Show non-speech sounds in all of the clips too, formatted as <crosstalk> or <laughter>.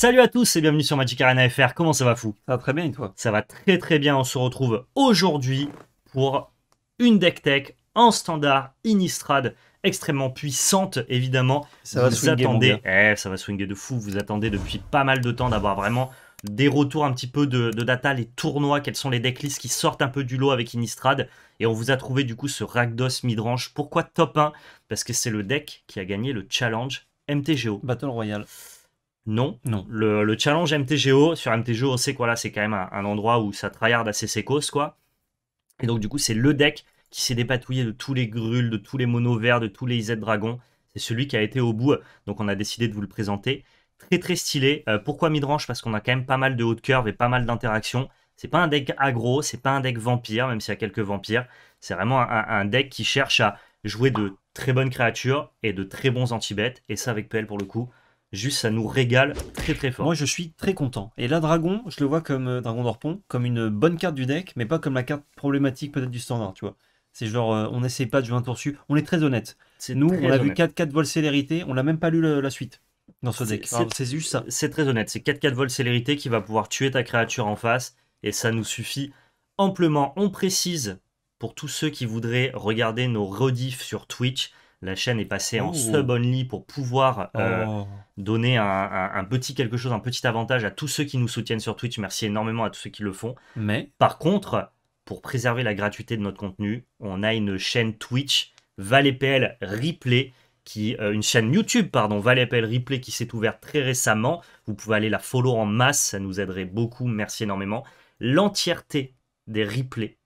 Salut à tous et bienvenue sur Magic Arena FR, comment ça va fou Ça va très bien et toi Ça va très très bien, on se retrouve aujourd'hui pour une deck tech en standard Inistrad extrêmement puissante évidemment. Ça va swinguer, attendez, eh, ça va swinguer de fou, vous attendez depuis pas mal de temps d'avoir vraiment des retours un petit peu de, data, les tournois, quels sont les decklists qui sortent un peu du lot avec Inistrad Et on vous a trouvé du coup ce ragdos Midrange. Pourquoi top 1 Parce que c'est le deck qui a gagné le challenge MTGO. Battle Royale. Non, non. Le, challenge MTGO, sur MTGO, on sait que c'est quand même un, endroit où ça tryhard assez sécos, quoi. Et donc, du coup, c'est le deck qui s'est dépatouillé de tous les grulles, de tous les mono verts, de tous les Z dragons. C'est celui qui a été au bout, donc on a décidé de vous le présenter. Très très stylé. Euh, pourquoi midrange Parce qu'on a quand même pas mal de haute de curve et pas mal d'interactions. C'est pas un deck aggro, c'est pas un deck vampire, même s'il y a quelques vampires. C'est vraiment un, un, deck qui cherche à jouer de très bonnes créatures et de très bons anti-bêtes. Et ça, avec PL pour le coup, Juste, ça nous régale très très fort. Moi, je suis très content. Et là, Dragon, je le vois comme euh, Dragon d'Orpon, comme une bonne carte du deck, mais pas comme la carte problématique peut-être du standard, tu vois. C'est genre, euh, on n'essaie pas de jouer un tour dessus. On est très honnête. C'est nous, on a vu 4 4 vols célérité, on n'a même pas lu la suite dans ce deck. C'est juste ça. C'est très honnête. C'est 4 4 vols célérité qui va pouvoir tuer ta créature en face, et ça nous suffit amplement. On précise pour tous ceux qui voudraient regarder nos rediffs sur Twitch la chaîne est passée en oh. sub-only pour pouvoir euh, oh. donner un, petit quelque chose, un petit avantage à tous ceux qui nous soutiennent sur Twitch. Merci énormément à tous ceux qui le font. Mais Par contre, pour préserver la gratuité de notre contenu, on a une chaîne Twitch, ValetPL Replay, qui, euh, une chaîne YouTube, pardon, ValetPL Replay, qui s'est ouverte très récemment. Vous pouvez aller la follow en masse, ça nous aiderait beaucoup. Merci énormément. L'entièreté des replays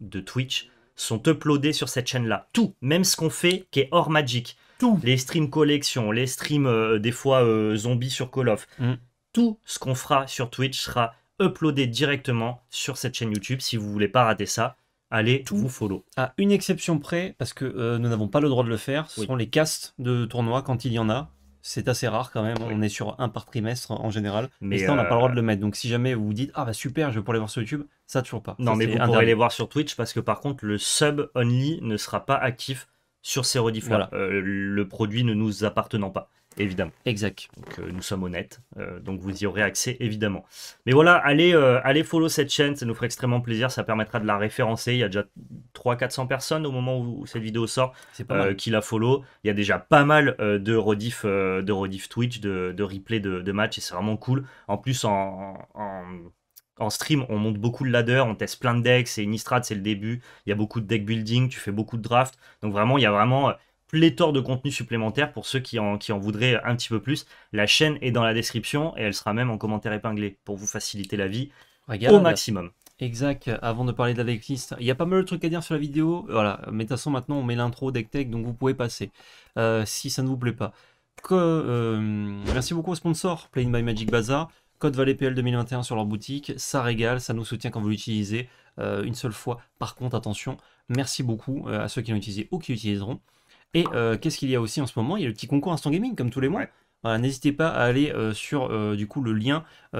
de Twitch sont uploadés sur cette chaîne-là. Tout, même ce qu'on fait qui est hors Magic. Tout. Les streams collection, les streams euh, des fois euh, zombies sur Call of. Mm. Tout ce qu'on fera sur Twitch sera uploadé directement sur cette chaîne YouTube. Si vous voulez pas rater ça, allez tout vous follow. À une exception près, parce que euh, nous n'avons pas le droit de le faire, ce sont les casts de tournois quand il y en a. C'est assez rare quand même. Hein. On est sur un par trimestre en général. Mais ça, on n'a pas le droit euh, de le mettre. Donc si jamais vous vous dites ah bah super, je vais pouvoir les voir sur YouTube, ça toujours pas. Non, mais vous pourrez les voir sur Twitch parce que par contre le sub only ne sera pas actif sur ces rediffs voilà. Euh, le produit ne nous appartenant pas évidemment. Exact. Donc euh, nous sommes honnêtes, euh, donc vous y aurez accès évidemment. Mais voilà, allez, euh, allez follow cette chaîne, ça nous ferait extrêmement plaisir, ça permettra de la référencer. Il y a déjà 300-400 personnes au moment où cette vidéo sort qui la follow. Il y a déjà pas mal de rediff, de rediff Twitch, de, de replay de, matchs et c'est vraiment cool. En plus, en, stream, on monte beaucoup de ladder, on teste plein de decks, c'est Innistrad, c'est le début, il y a beaucoup de deck building, tu fais beaucoup de draft. Donc vraiment, il y a vraiment pléthore de contenu supplémentaire pour ceux qui en, voudraient un petit peu plus. La chaîne est dans la description et elle sera même en commentaire épinglé pour vous faciliter la vie au maximum. Exact, avant de parler de la decklist, il y a pas mal de trucs à dire sur la vidéo, voilà, mais de toute façon maintenant on met l'intro tech, donc vous pouvez passer euh, si ça ne vous plaît pas. Euh, merci beaucoup aux sponsors Playing by Magic Bazaar, code Valet PL 2021 sur leur boutique, ça régale, ça nous soutient quand vous l'utilisez euh, une seule fois. Par contre, attention, merci beaucoup à ceux qui l'ont utilisé ou qui l'utiliseront. Et euh, qu'est-ce qu'il y a aussi en ce moment Il y a le petit concours Instant Gaming, comme tous les mois. n'hésitez pas à aller euh, sur euh, du coup le lien qui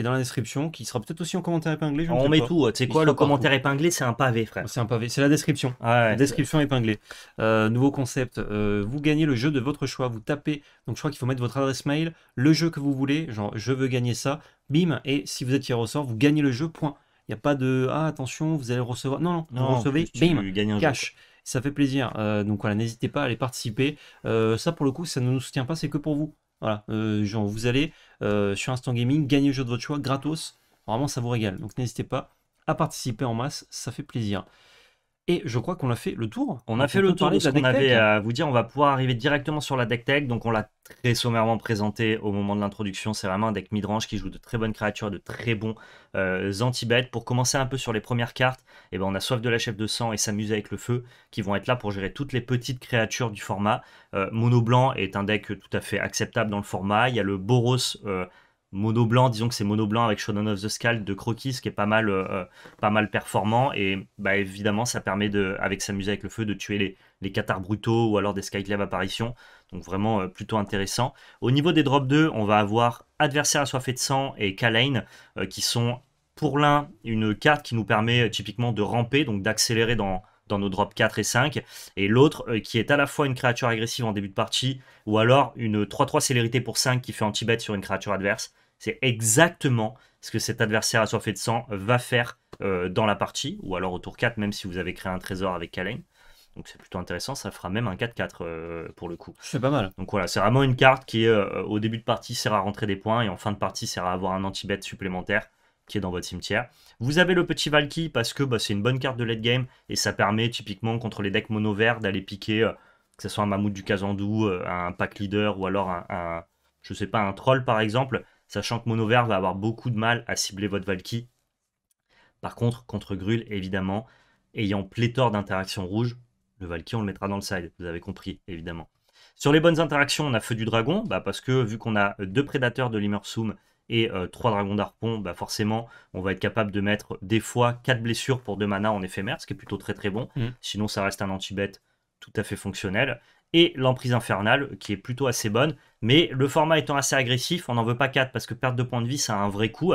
est dans la description, qui sera peut-être aussi en commentaire épinglé. On met tout, tu sais quoi, le commentaire épinglé, c'est un pavé, frère. C'est un pavé, c'est la description. description épinglée. nouveau concept, vous gagnez le jeu de votre choix, vous tapez, donc je crois qu'il faut mettre votre adresse mail, le jeu que vous voulez, genre je veux gagner ça, bim, et si vous êtes hier au sort, vous gagnez le jeu, point. Il n'y a pas de ah attention, vous allez recevoir. Non, non, vous recevez, bim, un cash ça fait plaisir. Euh, donc voilà, n'hésitez pas à aller participer. Euh, ça pour le coup, ça ne nous soutient pas, c'est que pour vous. Voilà, euh, genre vous allez sur Instant Gaming, gagner le jeu de votre choix gratos. Vraiment, ça vous régale. Donc n'hésitez pas à participer en masse, ça fait plaisir. Et je crois qu'on a fait le tour. On a fait le tour de ce qu'on avait à vous dire. On va pouvoir arriver directement sur la deck tech. Donc, on l'a très sommairement présenté au moment de l'introduction. C'est vraiment un deck midrange qui joue de très bonnes créatures de très bons euh, anti-bêtes. Pour commencer un peu sur les premières cartes, Et eh ben, on a Soif de la Chef de Sang et S'amuser avec le Feu qui vont être là pour gérer toutes les petites créatures du format. Monoblanc euh, Mono Blanc est un deck tout à fait acceptable dans le format. Il y a le Boros euh, mono blanc, disons que c'est mono blanc avec Shonen of the Skull de Croquis, ce qui est pas mal, euh, euh, pas mal performant. Et bah, évidemment, ça permet, de, avec S'amuser avec le feu, de tuer les, les brutaux ou alors des Skyclave apparitions. Donc vraiment euh, plutôt intéressant. Au niveau des drop 2, on va avoir Adversaire assoiffé de sang et Kalain. qui sont pour l'un une carte qui nous permet typiquement de ramper, donc d'accélérer dans, dans nos drops 4 et 5, et l'autre euh, qui est à la fois une créature agressive en début de partie, ou alors une 3-3 célérité pour 5 qui fait anti-bet sur une créature adverse. C'est exactement ce que cet adversaire à assoiffé de sang va faire euh, dans la partie, ou alors au tour 4, même si vous avez créé un trésor avec Kalen. Donc c'est plutôt intéressant, ça fera même un 4-4 euh, pour le coup. C'est pas mal. Donc voilà, c'est vraiment une carte qui, au début de partie, sert à rentrer des points et en fin de partie, sert à avoir un anti-bet supplémentaire dans votre cimetière. Vous avez le petit Valky parce que bah, c'est une bonne carte de late game et ça permet typiquement contre les decks mono verts d'aller piquer, euh, que ce soit un mammouth du Kazandou, euh, un pack leader ou alors un, je sais pas, un troll par exemple, sachant que mono vert va avoir beaucoup de mal à cibler votre Valky. Par contre, contre Grul, évidemment, ayant pléthore d'interactions rouges, le Valky on le mettra dans le side, vous avez compris, évidemment. Sur les bonnes interactions, on a Feu du Dragon, bah, parce que vu qu'on a deux prédateurs de l'Immersum et 3 euh, dragons d'arpon, bah forcément, on va être capable de mettre des fois 4 blessures pour 2 mana en éphémère, ce qui est plutôt très très bon. Mm. Sinon, ça reste un anti bête tout à fait fonctionnel. Et l'emprise infernale, qui est plutôt assez bonne. Mais le format étant assez agressif, on n'en veut pas 4 parce que perte de points de vie, ça a un vrai coup.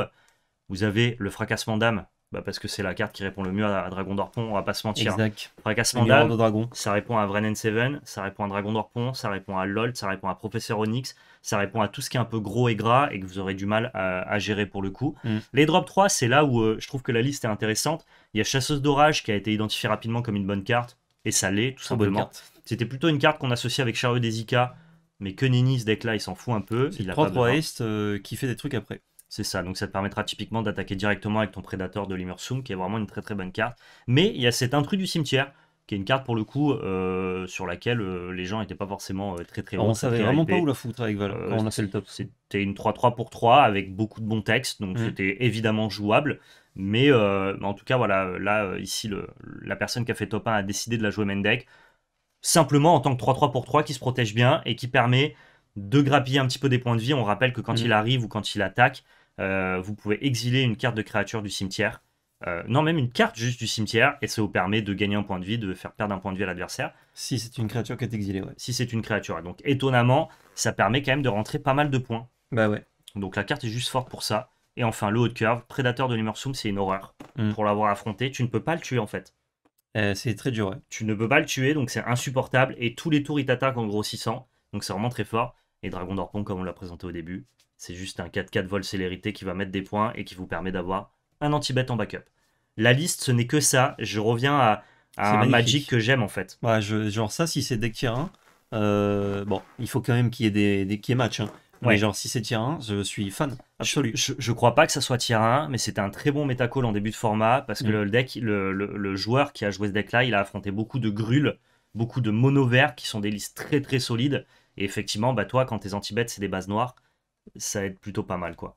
Vous avez le fracassement d'âme bah parce que c'est la carte qui répond le mieux à, Dragon Dorpont on va pas se mentir. Exact. Fracassement dragon. ça répond à Vren 7 ça répond à Dragon Dorpont ça répond à LOL, ça répond à Professeur Onyx, ça répond à tout ce qui est un peu gros et gras et que vous aurez du mal à, gérer pour le coup. Mm. Les drop 3, c'est là où euh, je trouve que la liste est intéressante. Il y a Chasseuse d'Orage qui a été identifiée rapidement comme une bonne carte, et ça l'est tout simplement. C'était plutôt une carte qu'on associe avec Chareux des mais que Nini ce deck là il s'en fout un peu. C'est 3-3 East euh, qui fait des trucs après. C'est ça, donc ça te permettra typiquement d'attaquer directement avec ton prédateur de l'Immersum, qui est vraiment une très très bonne carte. Mais il y a cet intrus du cimetière, qui est une carte pour le coup euh, sur laquelle euh, les gens n'étaient pas forcément euh, très très ah, On savait vraiment pas où la foutre avec Val on a fait le top. C'était une 3-3 pour 3 avec beaucoup de bons textes, donc mm. c'était évidemment jouable. Mais en tout cas, voilà, là, ici, la personne qui a fait top 1 a décidé de la jouer main simplement en tant que 3-3 pour 3 qui se protège bien et qui permet de grappiller un petit peu des points de vie. On rappelle que quand mm. il arrive ou quand il attaque, euh, vous pouvez exiler une carte de créature du cimetière. Euh, non, même une carte juste du cimetière, et ça vous permet de gagner un point de vie, de faire perdre un point de vie à l'adversaire. Si c'est une créature qui est exilée, ouais. Si c'est une créature. Donc étonnamment, ça permet quand même de rentrer pas mal de points. Bah ouais. Donc la carte est juste forte pour ça. Et enfin, le haut de curve, prédateur de l'Immersum, c'est une horreur. Mm. Pour l'avoir affronté, tu ne peux pas le tuer en fait. Euh, c'est très dur, Tu ne peux pas le tuer, donc c'est insupportable. Et tous les tours, il t'attaque en grossissant. Donc c'est vraiment très fort. Et Dragon d'Orpon, comme on l'a présenté au début, c'est juste un 4-4 vol célérité qui va mettre des points et qui vous permet d'avoir un anti-bet en backup. La liste, ce n'est que ça. Je reviens à, à un Magic que j'aime en fait. Ouais, genre ça, si c'est deck tier euh, 1, bon, il faut quand même qu'il y ait des, des match. Hein. Mais genre si c'est tier 1, je suis fan. Absolu. Je, ne crois pas que ça soit tier 1, mais c'était un très bon métacall en début de format parce que mm. le deck, le, joueur qui a joué ce deck-là, il a affronté beaucoup de grules, beaucoup de mono verts qui sont des listes très très solides. Et effectivement, bah toi, quand tes anti bet c'est des bases noires ça être plutôt pas mal, quoi.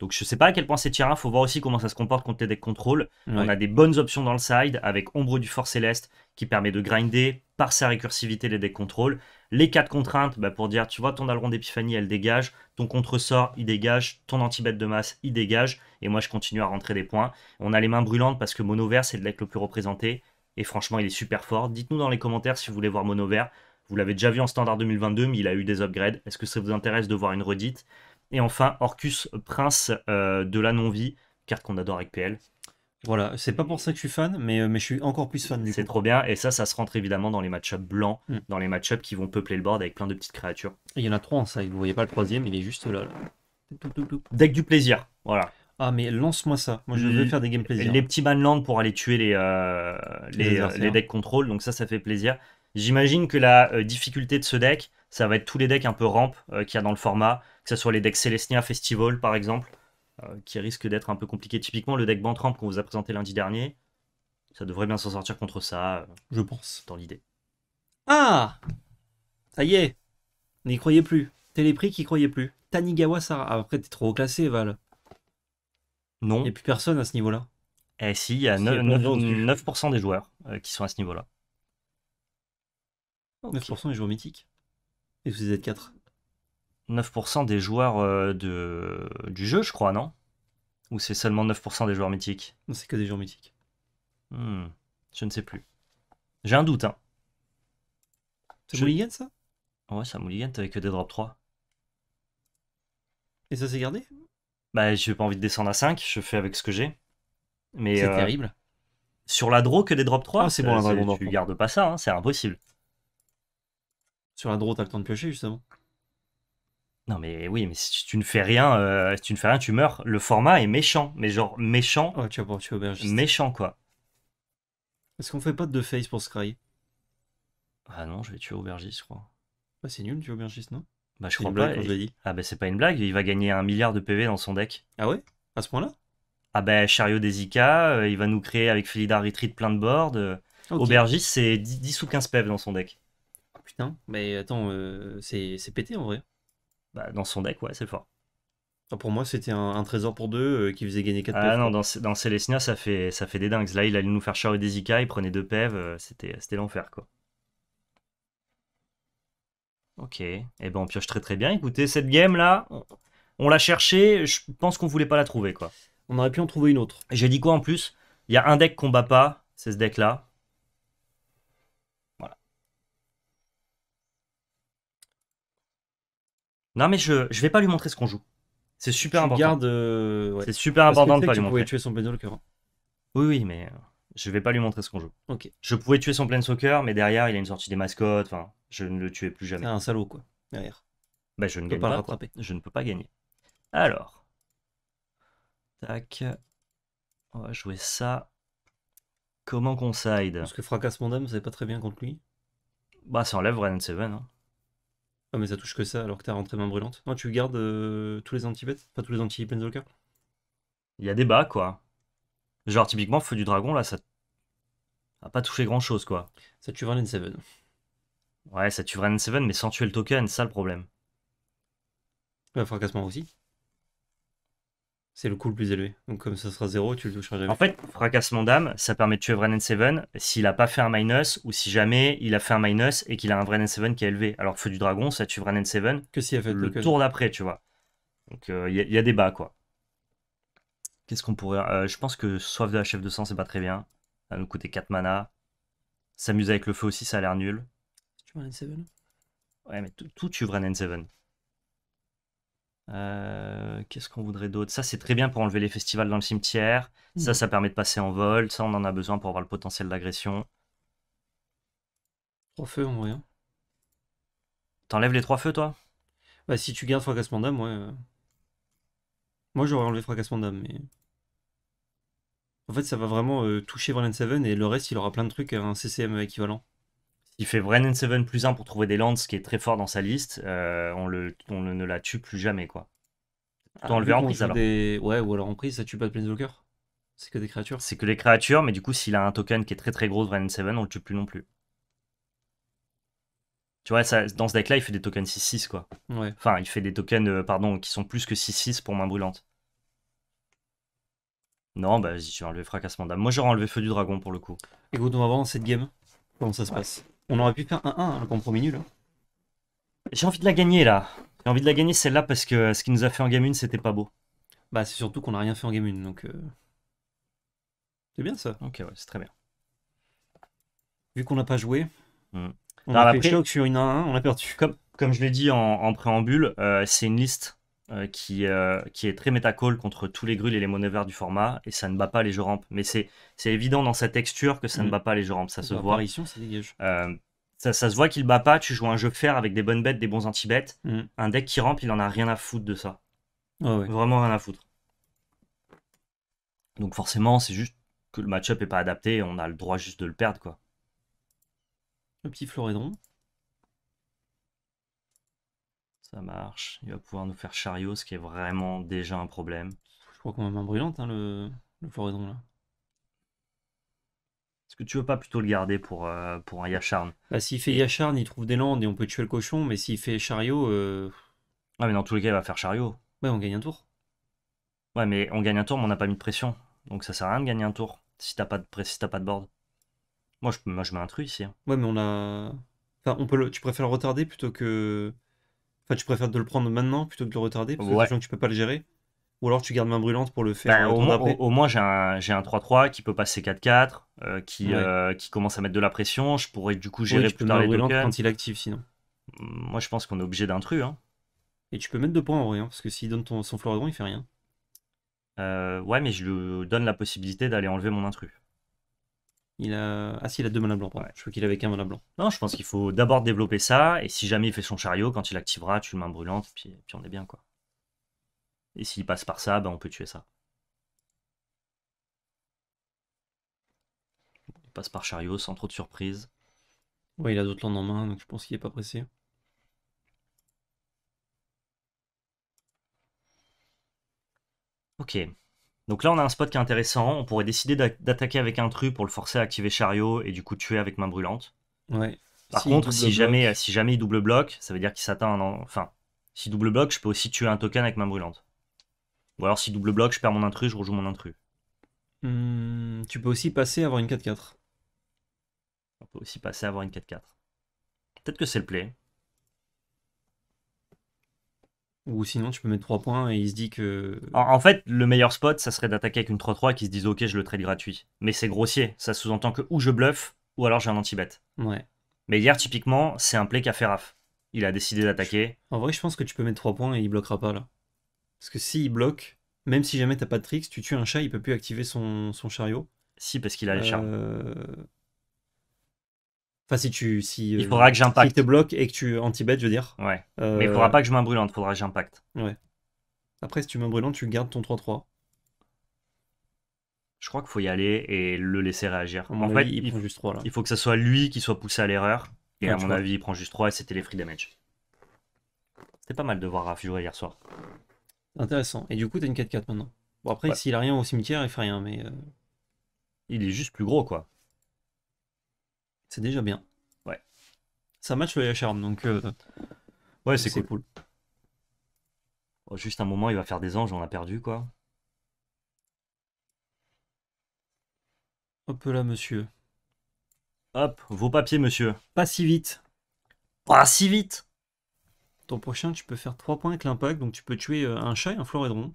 Donc je sais pas à quel point c'est tirant, il faut voir aussi comment ça se comporte contre les decks contrôle. On a des bonnes options dans le side avec Ombre du Fort Céleste qui permet de grinder par sa récursivité les decks contrôle. Les 4 contraintes bah, pour dire tu vois ton alron d'épiphanie elle dégage, ton contresort il dégage, ton anti bête de masse il dégage et moi je continue à rentrer des points. On a les mains brûlantes parce que mono vert c'est le deck le plus représenté et franchement il est super fort. Dites-nous dans les commentaires si vous voulez voir mono vert. Vous l'avez déjà vu en standard 2022, mais il a eu des upgrades. Est-ce que ça vous intéresse de voir une redite Et enfin, Orcus Prince euh, de la non-vie, carte qu'on adore avec PL. Voilà, c'est pas pour ça que je suis fan, mais, euh, mais je suis encore plus fan du C'est trop bien, et ça, ça se rentre évidemment dans les match blancs, hmm. dans les match-ups qui vont peupler le board avec plein de petites créatures. il y en a trois en hein, ça. vous voyez pas le troisième, il est juste là. Deck du plaisir, voilà. Ah mais lance-moi ça, moi je veux faire des games plaisir. Les petits banlands pour aller tuer les, euh, les, les, decks contrôle, donc ça ça fait plaisir. J'imagine que la euh, difficulté de ce deck, ça va être tous les decks un peu ramp euh, qu'il y a dans le format, que ce soit les decks Celestia Festival par exemple, euh, qui risquent d'être un peu compliqués. Typiquement, le deck Bantramp qu'on vous a présenté lundi dernier, ça devrait bien s'en sortir contre ça. Je pense. Dans l'idée. Ah Ça y est N'y croyez plus. Télépris qui croyait plus. Tanigawa ça... Ah, après, t'es trop classé, Val. Non. Il n'y a plus personne à ce niveau-là. Eh si, il y a 9%, des joueurs qui sont à ce niveau-là. 9% des joueurs mythiques. Et vous êtes 4. 9% des joueurs euh, de... du jeu, je crois, non Ou c'est seulement 9% des joueurs mythiques Non, c'est que des joueurs mythiques. Hmm, je ne sais plus. J'ai un doute, hein. C'est je... ça Ouais, ça un avec des drops 3. Et ça s'est gardé Bah, j'ai pas envie de descendre à 5, je fais avec ce que j'ai. Mais C'est euh, terrible. Sur la draw que des drops 3, ah, c'est bon, euh, Tu gardes pas ça, hein, c'est impossible. Sur la droite, t'as le temps de piocher, justement. Non, mais oui, mais si tu ne fais rien, euh, si tu ne fais rien, tu meurs. Le format est méchant, mais genre méchant. tu vas tu tuer aubergiste. méchant, quoi. Est-ce qu'on fait pas de face pour Scry Ah non, je vais tuer Aubergis, je crois. Bah, c'est nul, tu aubergiste, Aubergis, non Bah, je crois une blague, pas. Dit. Ah, bah, c'est pas une blague, il va gagner un milliard de PV dans son deck. Ah ouais À ce point-là Ah, bah, Chariot des Ika, euh, il va nous créer avec Felidar Retreat plein de boards. Euh, Aubergis, c'est 10, ou 15 PV dans son deck putain, mais attends, euh, c'est pété en vrai. Bah, dans son deck, ouais, c'est fort. Ah, pour moi, c'était un, trésor pour deux euh, qui faisait gagner 4 Ah non, dans, dans ça fait, ça fait des dingues. Là, il allait nous faire charrer des IK, il prenait deux pèves, euh, c'était l'enfer, quoi. Ok, et eh ben on pioche très très bien. Écoutez, cette game là, on, l'a cherchée, je pense qu'on voulait pas la trouver, quoi. On aurait pu en trouver une autre. J'ai dit quoi en plus Il y a un deck qu'on bat pas, c'est ce deck là. Non, mais je, je vais pas lui montrer ce qu'on joue. C'est super important. Euh, c'est super important de pas lui montrer. Je pouvais tuer son cœur. Hein. Oui, oui, mais euh, je vais pas lui montrer ce qu'on joue. Ok. Je pouvais tuer son soccer, mais derrière, il a une sortie des mascottes. Enfin, je ne le tuais plus jamais. C'est ah, un salaud, quoi. Derrière. Bah, je ne peux pas, le rattraper. Je ne peux pas gagner. Alors. Tac. On va jouer ça. Comment qu'on side Parce que fracasse mon dame, c'est pas très bien contre lui. Bah, ça enlève Ren 7. Hein. Ah, mais ça touche que ça alors que t'as rentré main brûlante. Non, tu gardes euh, tous les anti pas tous les anti Il y a des bas, quoi. Genre, typiquement, Feu du Dragon, là, ça a pas touché grand chose, quoi. Ça tue une Seven. Ouais, ça tue Valen Seven, mais sans tuer le token, ça le problème. Ouais, bah, aussi. C'est le coût le plus élevé. Donc comme ça sera 0, tu le toucheras jamais. En fait, fracassement d'âme, ça permet de tuer n 7 s'il a pas fait un minus ou si jamais il a fait un minus et qu'il a un n 7 qui est élevé. Alors Feu du Dragon, ça tue n 7 que a fait le tour d'après, tu vois. Donc il euh, y, a des bas, quoi. Qu'est-ce qu'on pourrait... Euh, je pense que Soif de la Chef de Sang, c'est pas très bien. Ça va nous coûter 4 mana. S'amuser avec le feu aussi, ça a l'air nul. Tu n 7 Ouais, mais tout, tue tue n 7. Euh, qu'est-ce qu'on voudrait d'autre Ça, c'est très bien pour enlever les festivals dans le cimetière. Ça, mhm. ça permet de passer en vol. Ça, on en a besoin pour avoir le potentiel d'agression. Trois feux en vrai. Hein. T'enlèves les trois feux, toi Bah, si tu gardes fracassement d'âme, ouais. Moi, j'aurais enlevé fracassement d'âme, mais. En fait, ça va vraiment euh, toucher Valen Seven et le reste, il aura plein de trucs à euh, un CCM équivalent. Il fait Brennan 7 plus 1 pour trouver des lands, ce qui est très fort dans sa liste. Euh, on, le, ne la tue plus jamais, quoi. Ah, en prise Des... Ouais, ou alors en prise, ça tue pas de Planeswalker C'est que des créatures C'est que les créatures, mais du coup, s'il a un token qui est très très gros de Brennan 7, on le tue plus non plus. Tu vois, ça, dans ce deck-là, il fait des tokens 6-6, quoi. Ouais. Enfin, il fait des tokens, euh, pardon, qui sont plus que 6-6 pour main brûlante. Non, bah vas-y, tu enlevé fracassement d'âme. Moi, j'aurais enlevé feu du dragon pour le coup. Écoute, on va voir dans cette game comment ça se passe. On aurait pu faire 1-1, un, compromis nul. Hein. J'ai envie de la gagner là. J'ai envie de la gagner celle-là parce que ce qu'il nous a fait en game 1, c'était pas beau. Bah, c'est surtout qu'on n'a rien fait en game 1, donc. Euh, c'est bien ça Ok, ouais, c'est très bien. Vu qu'on n'a pas joué, mm. on, a fait sur une 1-1, on a perdu. Comme, comme je l'ai dit en, préambule, euh, c'est une liste euh, qui, euh, qui est très métacole contre tous les grûles et les monnaies du format, et ça ne bat pas les jeux rampes. Mais c'est évident dans sa texture que ça ne mm. bat pas les jeux rampes, ça se voit. qu'il euh, ça, ça, se voit qu'il bat pas, tu joues un jeu fer avec des bonnes bêtes, des bons anti-bêtes. Mm. Un deck qui rampe, il en a rien à foutre de ça. Ah Vraiment rien à foutre. Donc forcément, c'est juste que le match-up n'est pas adapté, on a le droit juste de le perdre. quoi. Le petit floridon. Ça marche. Il va pouvoir nous faire chariot, ce qui est vraiment déjà un problème. Je crois qu'on a main brûlante, hein, le, le floraison là. Est-ce que tu veux pas plutôt le garder pour, euh, pour un Yacharn Bah s'il fait Yacharn, il trouve des landes et on peut tuer le cochon, mais s'il fait chariot... Euh... Ah, mais dans tous les cas, il va faire chariot. Ouais, on gagne un tour. Ouais, mais on gagne un tour, mais on n'a pas mis de pression. Donc ça sert à rien de gagner un tour, si t'as pas, de si pas de board. Moi je, moi, je mets un truc ici. Hein. Ouais, mais on a... Enfin, on peut le... tu préfères le retarder plutôt que... Enfin, tu préfères de le prendre maintenant plutôt que de le retarder parce que sinon tu peux pas le gérer Ou alors tu gardes main brûlante pour le faire ben, au, moins, j'ai un, 3-3 qui peut passer 4-4, euh, qui, euh, qui commence à mettre de la pression. Je pourrais du coup gérer plus tard les brûlante quand il active sinon. Mm, moi, je pense qu'on est obligé d'intrus. Hein. Et tu peux mettre de points en vrai, hein, parce que s'il donne ton, son floridon, il fait rien. Euh, ouais, mais je lui donne la possibilité d'aller enlever mon intrus. Il a... Ah si, il a deux manas blancs. Je crois qu'il avait qu'un mana blanc. Non, je pense qu'il faut d'abord développer ça, et si jamais il fait son chariot, quand il activera, tu le main brûlante, puis, puis on est bien, quoi. Et s'il passe par ça, ben, on peut tuer ça. Il passe par chariot, sans trop de surprise. Ouais, il a d'autres landes en main, donc je pense qu'il est pas pressé. Ok. Donc là, on a un spot qui est intéressant. On pourrait décider d'attaquer avec un pour le forcer à activer chariot et du coup tuer avec main brûlante. Par contre, si jamais, si jamais il double bloc, ça veut dire qu'il s'atteint un. Enfin, si double bloc, je peux aussi tuer un token avec main brûlante. Ou alors si double bloc, je perds mon intrus, je rejoue mon intrus. Hmm, tu peux aussi passer à avoir une 4-4. On peut aussi passer à avoir une 4-4. Peut-être que c'est le play. Ou sinon, tu peux mettre 3 points et il se dit que. En, fait, le meilleur spot, ça serait d'attaquer avec une 3-3 qui se dise Ok, je le trade gratuit. Mais c'est grossier. Ça sous-entend que ou je bluffe, ou alors j'ai un anti-bet. Ouais. Mais hier, typiquement, c'est un play a fait raf. Il a décidé d'attaquer. En vrai, je pense que tu peux mettre 3 points et il bloquera pas là. Parce que s'il bloque, même si jamais t'as pas de tricks, tu tues un chat, il peut plus activer son, son chariot. Si, parce qu'il a les chars. Euh... Enfin, si tu. Si, il euh, faudra que j'impacte. Si te bloque et que tu anti-bet, je veux dire. Ouais. Euh, mais il faudra pas que je main il faudra que j'impacte. Ouais. Après, si tu main brûlante, tu gardes ton 3-3. Je crois qu'il faut y aller et le laisser réagir. En, fait, il, prend juste 3 là. Il faut que ce soit lui qui soit poussé à l'erreur. Et à mon avis, il prend juste 3 et c'était les free damage. C'était pas mal de voir Raf jouer hier soir. Intéressant. Et du coup, t'as une 4-4 maintenant. Bon, après, s'il a rien au cimetière, il fait rien, mais. Euh, il est juste plus gros, quoi. C'est déjà bien. Ouais. Ça match le euh, charme, donc. Euh, ouais, c'est cool. Oh, juste un moment, il va faire des anges, on a perdu, quoi. Hop là, monsieur. Hop, vos papiers, monsieur. Pas si vite. Pas si vite Ton prochain, tu peux faire trois points avec l'impact, donc tu peux tuer euh, un chat et un floridron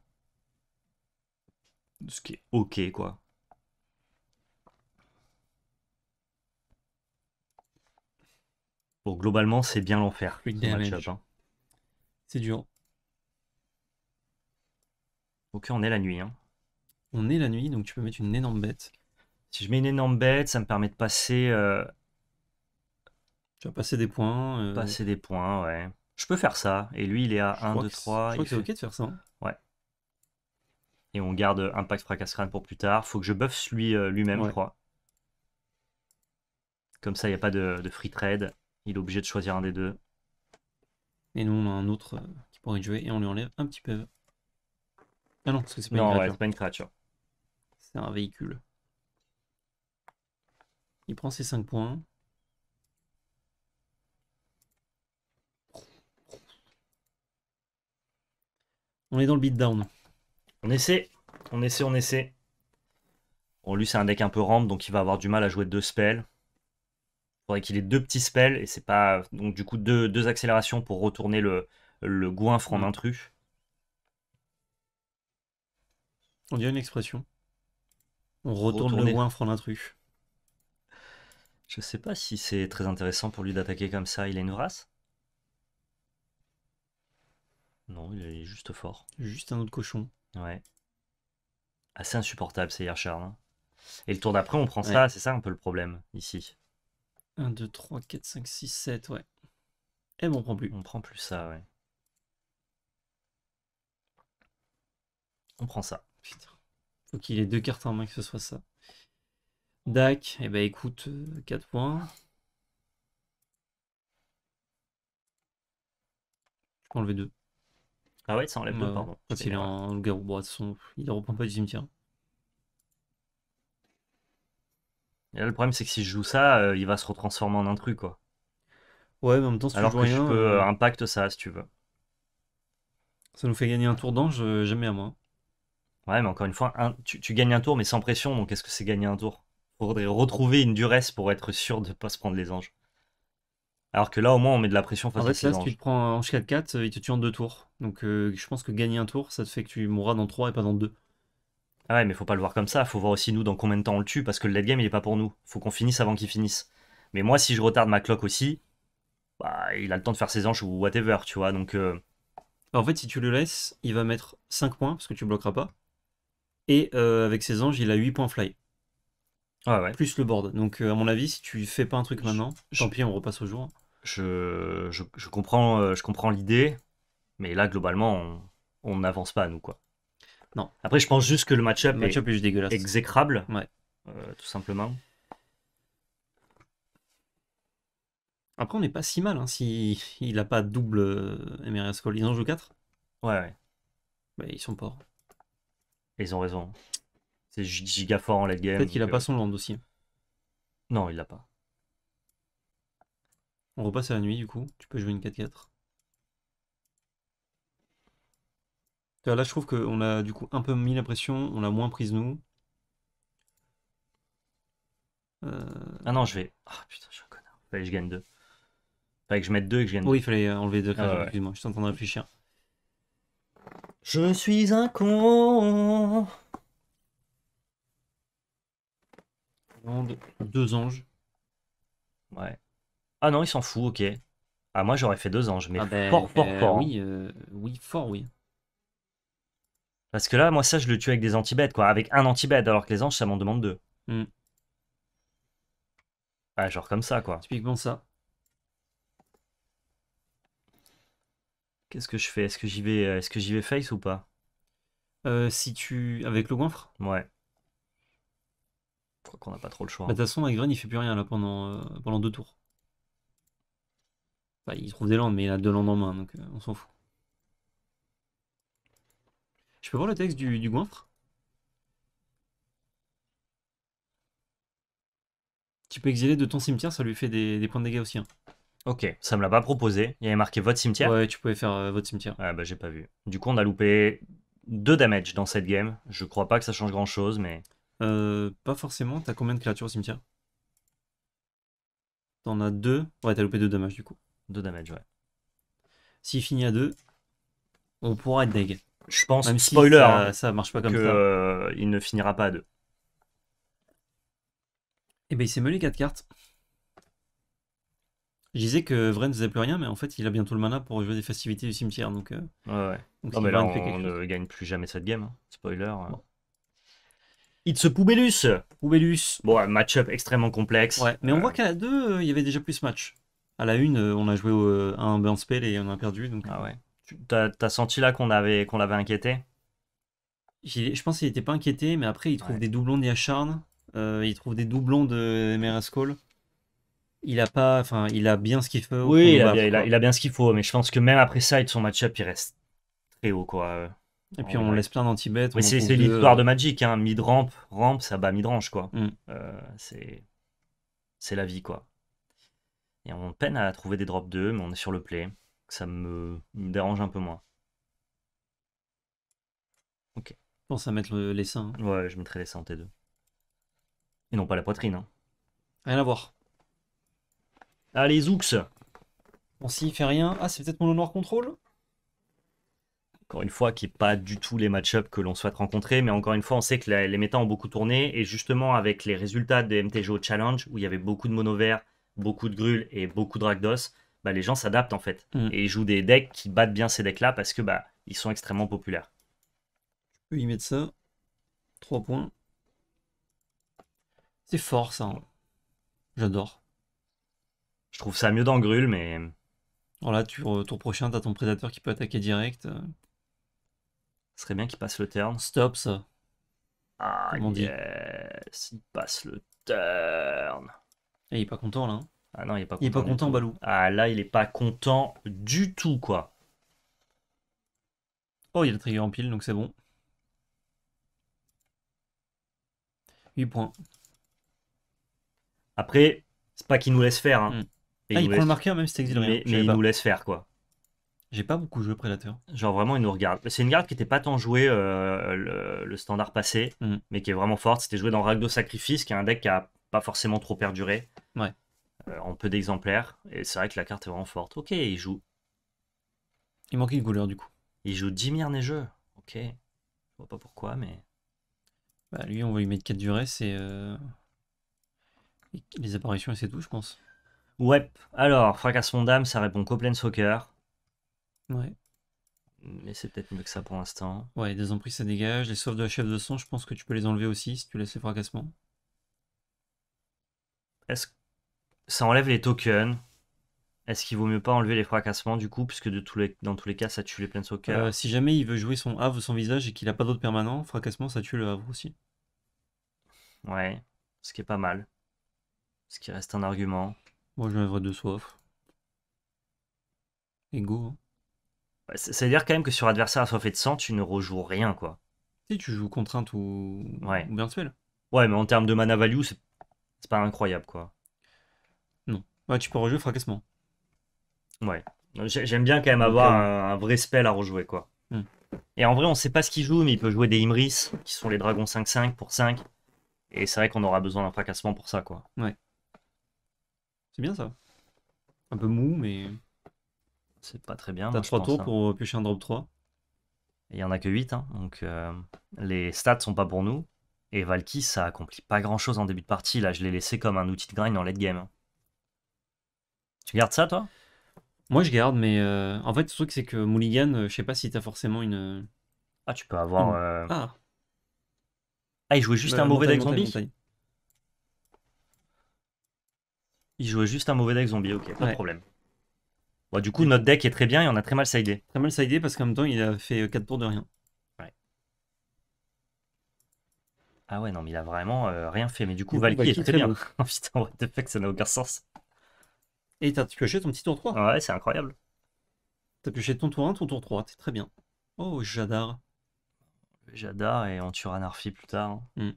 Ce qui est ok, quoi. globalement, c'est bien l'enfer. Hein. C'est dur. Ok, on est la nuit. Hein. On est la nuit, donc tu peux mettre une énorme bête. Si je mets une énorme bête, ça me permet de passer. Euh, tu vas passer des points. Euh. Passer des points, ouais. Je peux faire ça. Et lui, il est à 1, 2, 3. Je crois que c'est ok de faire ça. Hein. Ouais. Et on garde Impact Fracasse Crâne pour plus tard. Faut que je buff lui, euh, lui-même, je crois. Comme ça, il n'y a pas de free trade. Il est obligé de choisir un des deux. Et nous, on a un autre euh, qui pourrait jouer et on lui enlève un petit peu. Ah non, parce que c'est pas, pas une créature. C'est un véhicule. Il prend ses 5 points. On est dans le beatdown. On essaie, on essaie, on essaie. Bon, lui, c'est un deck un peu rampe, donc il va avoir du mal à jouer deux spells faudrait qu'il ait deux petits spells et c'est pas. Donc, du coup, deux, accélérations pour retourner le, le goinfre d'Intrus. Mm. intrus. On dirait une expression. On retourne le Gouin en intrus. Je sais pas si c'est très intéressant pour lui d'attaquer comme ça. Il a une race Non, il est juste fort. Juste un autre cochon. Ouais. Assez insupportable, c'est hier Charles. Hein. Et le tour d'après, on prend ça, c'est ça un peu le problème, ici. 1, 2, 3, 4, 5, 6, 7, ouais. Et eh, bon, on prend plus. On prend plus ça, ouais. On prend ça. Putain. Faut qu'il ait deux cartes en main que ce soit ça. Dac, et eh ben écoute, 4 euh, points. Je peux enlever 2. Ah ouais, ça enlève 2, euh, pardon. Quand il est en garou boisson, il reprend pas du cimetière. le problème, c'est que si je joue ça, euh, il va se retransformer en truc quoi. Ouais, mais en même temps, si tu joues que je peux euh, euh, impact ça, si tu veux. ça nous fait gagner un tour d'ange, jamais à moi. Ouais, mais encore une fois, tu, gagnes un tour, mais sans pression, donc est-ce que c'est gagner un tour Faudrait retrouver une duresse pour être sûr de ne pas se prendre les anges. Alors que là, au moins, on met de la pression face à si tu prends un ange 4-4, il te tue en deux tours. Donc je pense que gagner un tour, ça te fait que tu mourras dans 3 et pas dans 2. Ah ouais, mais faut pas le voir comme ça. Faut voir aussi nous dans combien de temps on le tue parce que le late game il est pas pour nous. Faut qu'on finisse avant qu'il finisse. Mais moi, si je retarde ma cloque aussi, bah, il a le temps de faire ses anges ou whatever, tu vois. Donc. Euh. En fait, si tu le laisses, il va mettre 5 points parce que tu bloqueras pas. Et euh, avec ses anges, il a 8 points fly. Ah ouais. Plus le board. Donc, euh, à mon avis, si tu fais pas un truc maintenant, tant pis, on repasse au jour. Je, je, comprends, je comprends l'idée, mais là, globalement, on n'avance pas, nous, quoi. Non. Après, je pense juste que le match-up est, dégueulasse. exécrable, ouais. Euh, tout simplement. Après, on n'est pas si mal hein, si il n'a pas double euh, MRS Ils en jouent 4 Ouais, ouais. Bah, ils sont forts. ils ont raison. C'est giga fort en late game. Peut-être qu'il n'a pas euh, son land aussi. Non, il l'a pas. On repasse à la nuit du coup. Tu peux jouer une 4-4. Là, je trouve qu'on a du coup un peu mis la pression, on a moins prise nous. Euh. Ah non, je vais. Ah putain, je suis un connard. Fallait que je gagne 2. Fallait que je mette 2 et que je gagne 2. Oui, il fallait enlever 2. Ah, Excuse-moi, je suis en train de réfléchir. Je suis un con. Deux anges. Ouais. Ah non, il s'en fout, ok. Ah, moi j'aurais fait deux anges, mais ah ben, fort, fort, euh, fort. Hein. Oui, euh, oui, fort, oui. Parce que là, moi, ça, je le tue avec des antibêtes quoi. Avec un anti alors que les anges, ça m'en demande deux. Hmm. genre comme ça, quoi. Typiquement ça. Qu'est-ce que je fais Est-ce que j'y vais, euh, est vais face ou pas euh, Si tu avec le goinfre. Ouais. Je crois qu'on n'a pas trop le choix. Bah, de hein. toute façon, Green il fait plus rien là pendant euh, pendant deux tours. il trouve des landes, mais il a deux landes en main, donc euh, on s'en fout. Je peux voir le texte du, goinfre Tu peux exiler de ton cimetière, ça lui fait des, points de dégâts aussi. Hein. Ok, ça me l'a pas proposé. Il y avait marqué votre cimetière. Ouais, tu pouvais faire euh, votre cimetière. Ah bah j'ai pas vu. Du coup, on a loupé 2 damage dans cette game. Je crois pas que ça change grand chose, mais. Euh, pas forcément. T'as combien de créatures au cimetière T'en as 2. Ouais, t'as loupé 2 damage du coup. 2 damage, ouais. S'il finit à 2, on pourra être deg. Je pense, Même si spoiler, ça, hein, marche pas comme ça. Euh, il ne finira pas à deux. Eh ben, il s'est meulé quatre cartes. Je disais que Vren ne faisait plus rien, mais en fait, il a bientôt le mana pour jouer des festivités du cimetière. Donc, euh, ouais, ouais. on, ne gagne plus jamais cette game. Hein. Spoiler. Euh. Bon. It's Poubellus Poubellus Bon, un match-up extrêmement complexe. Ouais, mais on voit qu'à la 2, il y avait déjà plus match. À la 1, on a joué un burn spell et on a perdu. Donc... Ah ouais. T'as senti là qu'on avait qu'on l'avait inquiété Je pense qu'il n'était pas inquiété, mais après il trouve des doublons d'Yacharn, euh, il trouve des doublons de Merascol. Il a pas, enfin, il a bien ce qu'il faut. Oui, il a, bien, ce qu'il faut, mais je pense que même après ça, son match-up, il reste très haut, quoi. Et puis on laisse plein danti Mais c'est l'histoire de euh, Magic, hein. mid-ramp, ramp, ça bat mid-range, quoi. Mm. Euh, c'est la vie, quoi. Et on peine à trouver des drops 2, mais on est sur le play ça me, dérange un peu moins. Ok. Pense à mettre le, les seins. Hein. Ouais, je mettrai les seins en T2. Et non pas la poitrine. Hein. Rien à voir. Allez, Zooks On s'y fait rien. Ah, c'est peut-être mon noir contrôle encore une fois, qui n'est pas du tout les match-ups que l'on souhaite rencontrer, mais encore une fois, on sait que les méta ont beaucoup tourné, et justement, avec les résultats des MTGO Challenge, où il y avait beaucoup de mono beaucoup de grul et beaucoup de Ragdos. Bah, les gens s'adaptent en fait. Mm. Et ils jouent des decks qui battent bien ces decks-là parce que bah, ils sont extrêmement populaires. Je peux y mettre ça. 3 points. C'est fort ça. Hein. J'adore. Je trouve ça mieux dans Grul, mais. Euh, voilà, tu, euh, tour prochain, t'as ton prédateur qui peut attaquer direct. Euh. Ce serait bien qu'il passe le turn. Stop ça. Ah, yes, dit. il passe le turn. Et il est pas content là. Hein. Ah il n'est pas content. Balou. Ah là, il est pas content du tout, quoi. Oh, il a le trigger en pile, donc c'est bon. 8 points. Après, c'est pas qu'il nous laisse faire. Hein. Hmm. Ah, il, peut le marqueur même si c'est exilé. Mais, il nous laisse faire, quoi. J'ai pas beaucoup joué Prédateur. Genre vraiment, il nous regarde. C'est une garde qui était pas tant jouée euh, le, standard passé, hmm. mais qui est vraiment forte. C'était joué dans Ragdo Sacrifice, qui est un deck qui a pas forcément trop perduré. Ouais en euh, peu d'exemplaires. Et c'est vrai que la carte est vraiment forte. Ok, il joue. Il manque une couleur du coup. Il joue 10 mires neigeux. Ok. Je vois pas pourquoi, mais. Bah, lui, on va lui mettre 4 durées, c'est. Les apparitions et c'est tout, je pense. Ouais. Alors, fracassement d'âme, ça répond qu'au soccer. Ouais. Mais c'est peut-être mieux que ça pour l'instant. Ouais, des empris ça dégage. Les sauves de la chef de son, je pense que tu peux les enlever aussi si tu laisses les fracassement. Est-ce ça enlève les tokens. Est-ce qu'il vaut mieux pas enlever les fracassements du coup, puisque de tous les, dans tous les cas, ça tue les de euh, Si jamais il veut jouer son Havre son visage et qu'il n'a pas d'autre permanent, fracassement, ça tue le Havre aussi. Ouais, ce qui est pas mal. Ce qui reste un argument. Moi, je vais de soif. Ego. go. Hein. c'est Ça dire quand même que sur adversaire à soif et de sang, tu ne rejoues rien, quoi. Si tu joues contrainte ou, ouais. ou Ouais, mais en termes de mana value, c'est pas incroyable, quoi. Ouais, tu peux rejouer fracassement. Ouais. J'aime bien quand même avoir euh, un, vrai spell à rejouer, quoi. Hmm. Et en vrai, on sait pas ce qu'il joue, mais il peut jouer des Imris, qui sont les dragons 5-5 pour 5. Et c'est vrai qu'on aura besoin d'un fracassement pour ça, quoi. Ouais. C'est bien ça. Un peu mou, mais. C'est pas très bien. T'as 3 tours hein. pour euh, piocher un drop 3. Il y en a que 8, hein, donc euh, les stats sont pas pour nous. Et Valky, ça accomplit pas grand chose en début de partie. Là, je l'ai laissé comme un outil de grind en late game. Hein. Tu gardes ça, toi Moi, je garde, mais euh, en fait, le truc, c'est que Mulligan, euh, je sais pas si t'as forcément une. Euh, ah, tu peux avoir. Ah. ah, il jouait juste bah, un mauvais deck zombie Il jouait juste un mauvais deck zombie, ok, pas de problème. Bon, du coup, notre deck est très bien et on a très mal sidé. Très mal sidé parce qu'en même temps, il a fait 4 tours de rien. Ah ouais, non, mais il a vraiment rien fait. Mais du coup, Valkyrie est très bien. En <laughs> putain, what the ça n'a aucun sens. Et t'as pioché ton petit tour 3. Ah ouais, c'est incroyable. T'as pioché ton tour 1, ton tour 3, t'es très bien. Oh, Jadar. Jadar et on tuera Narfi plus tard. Mm.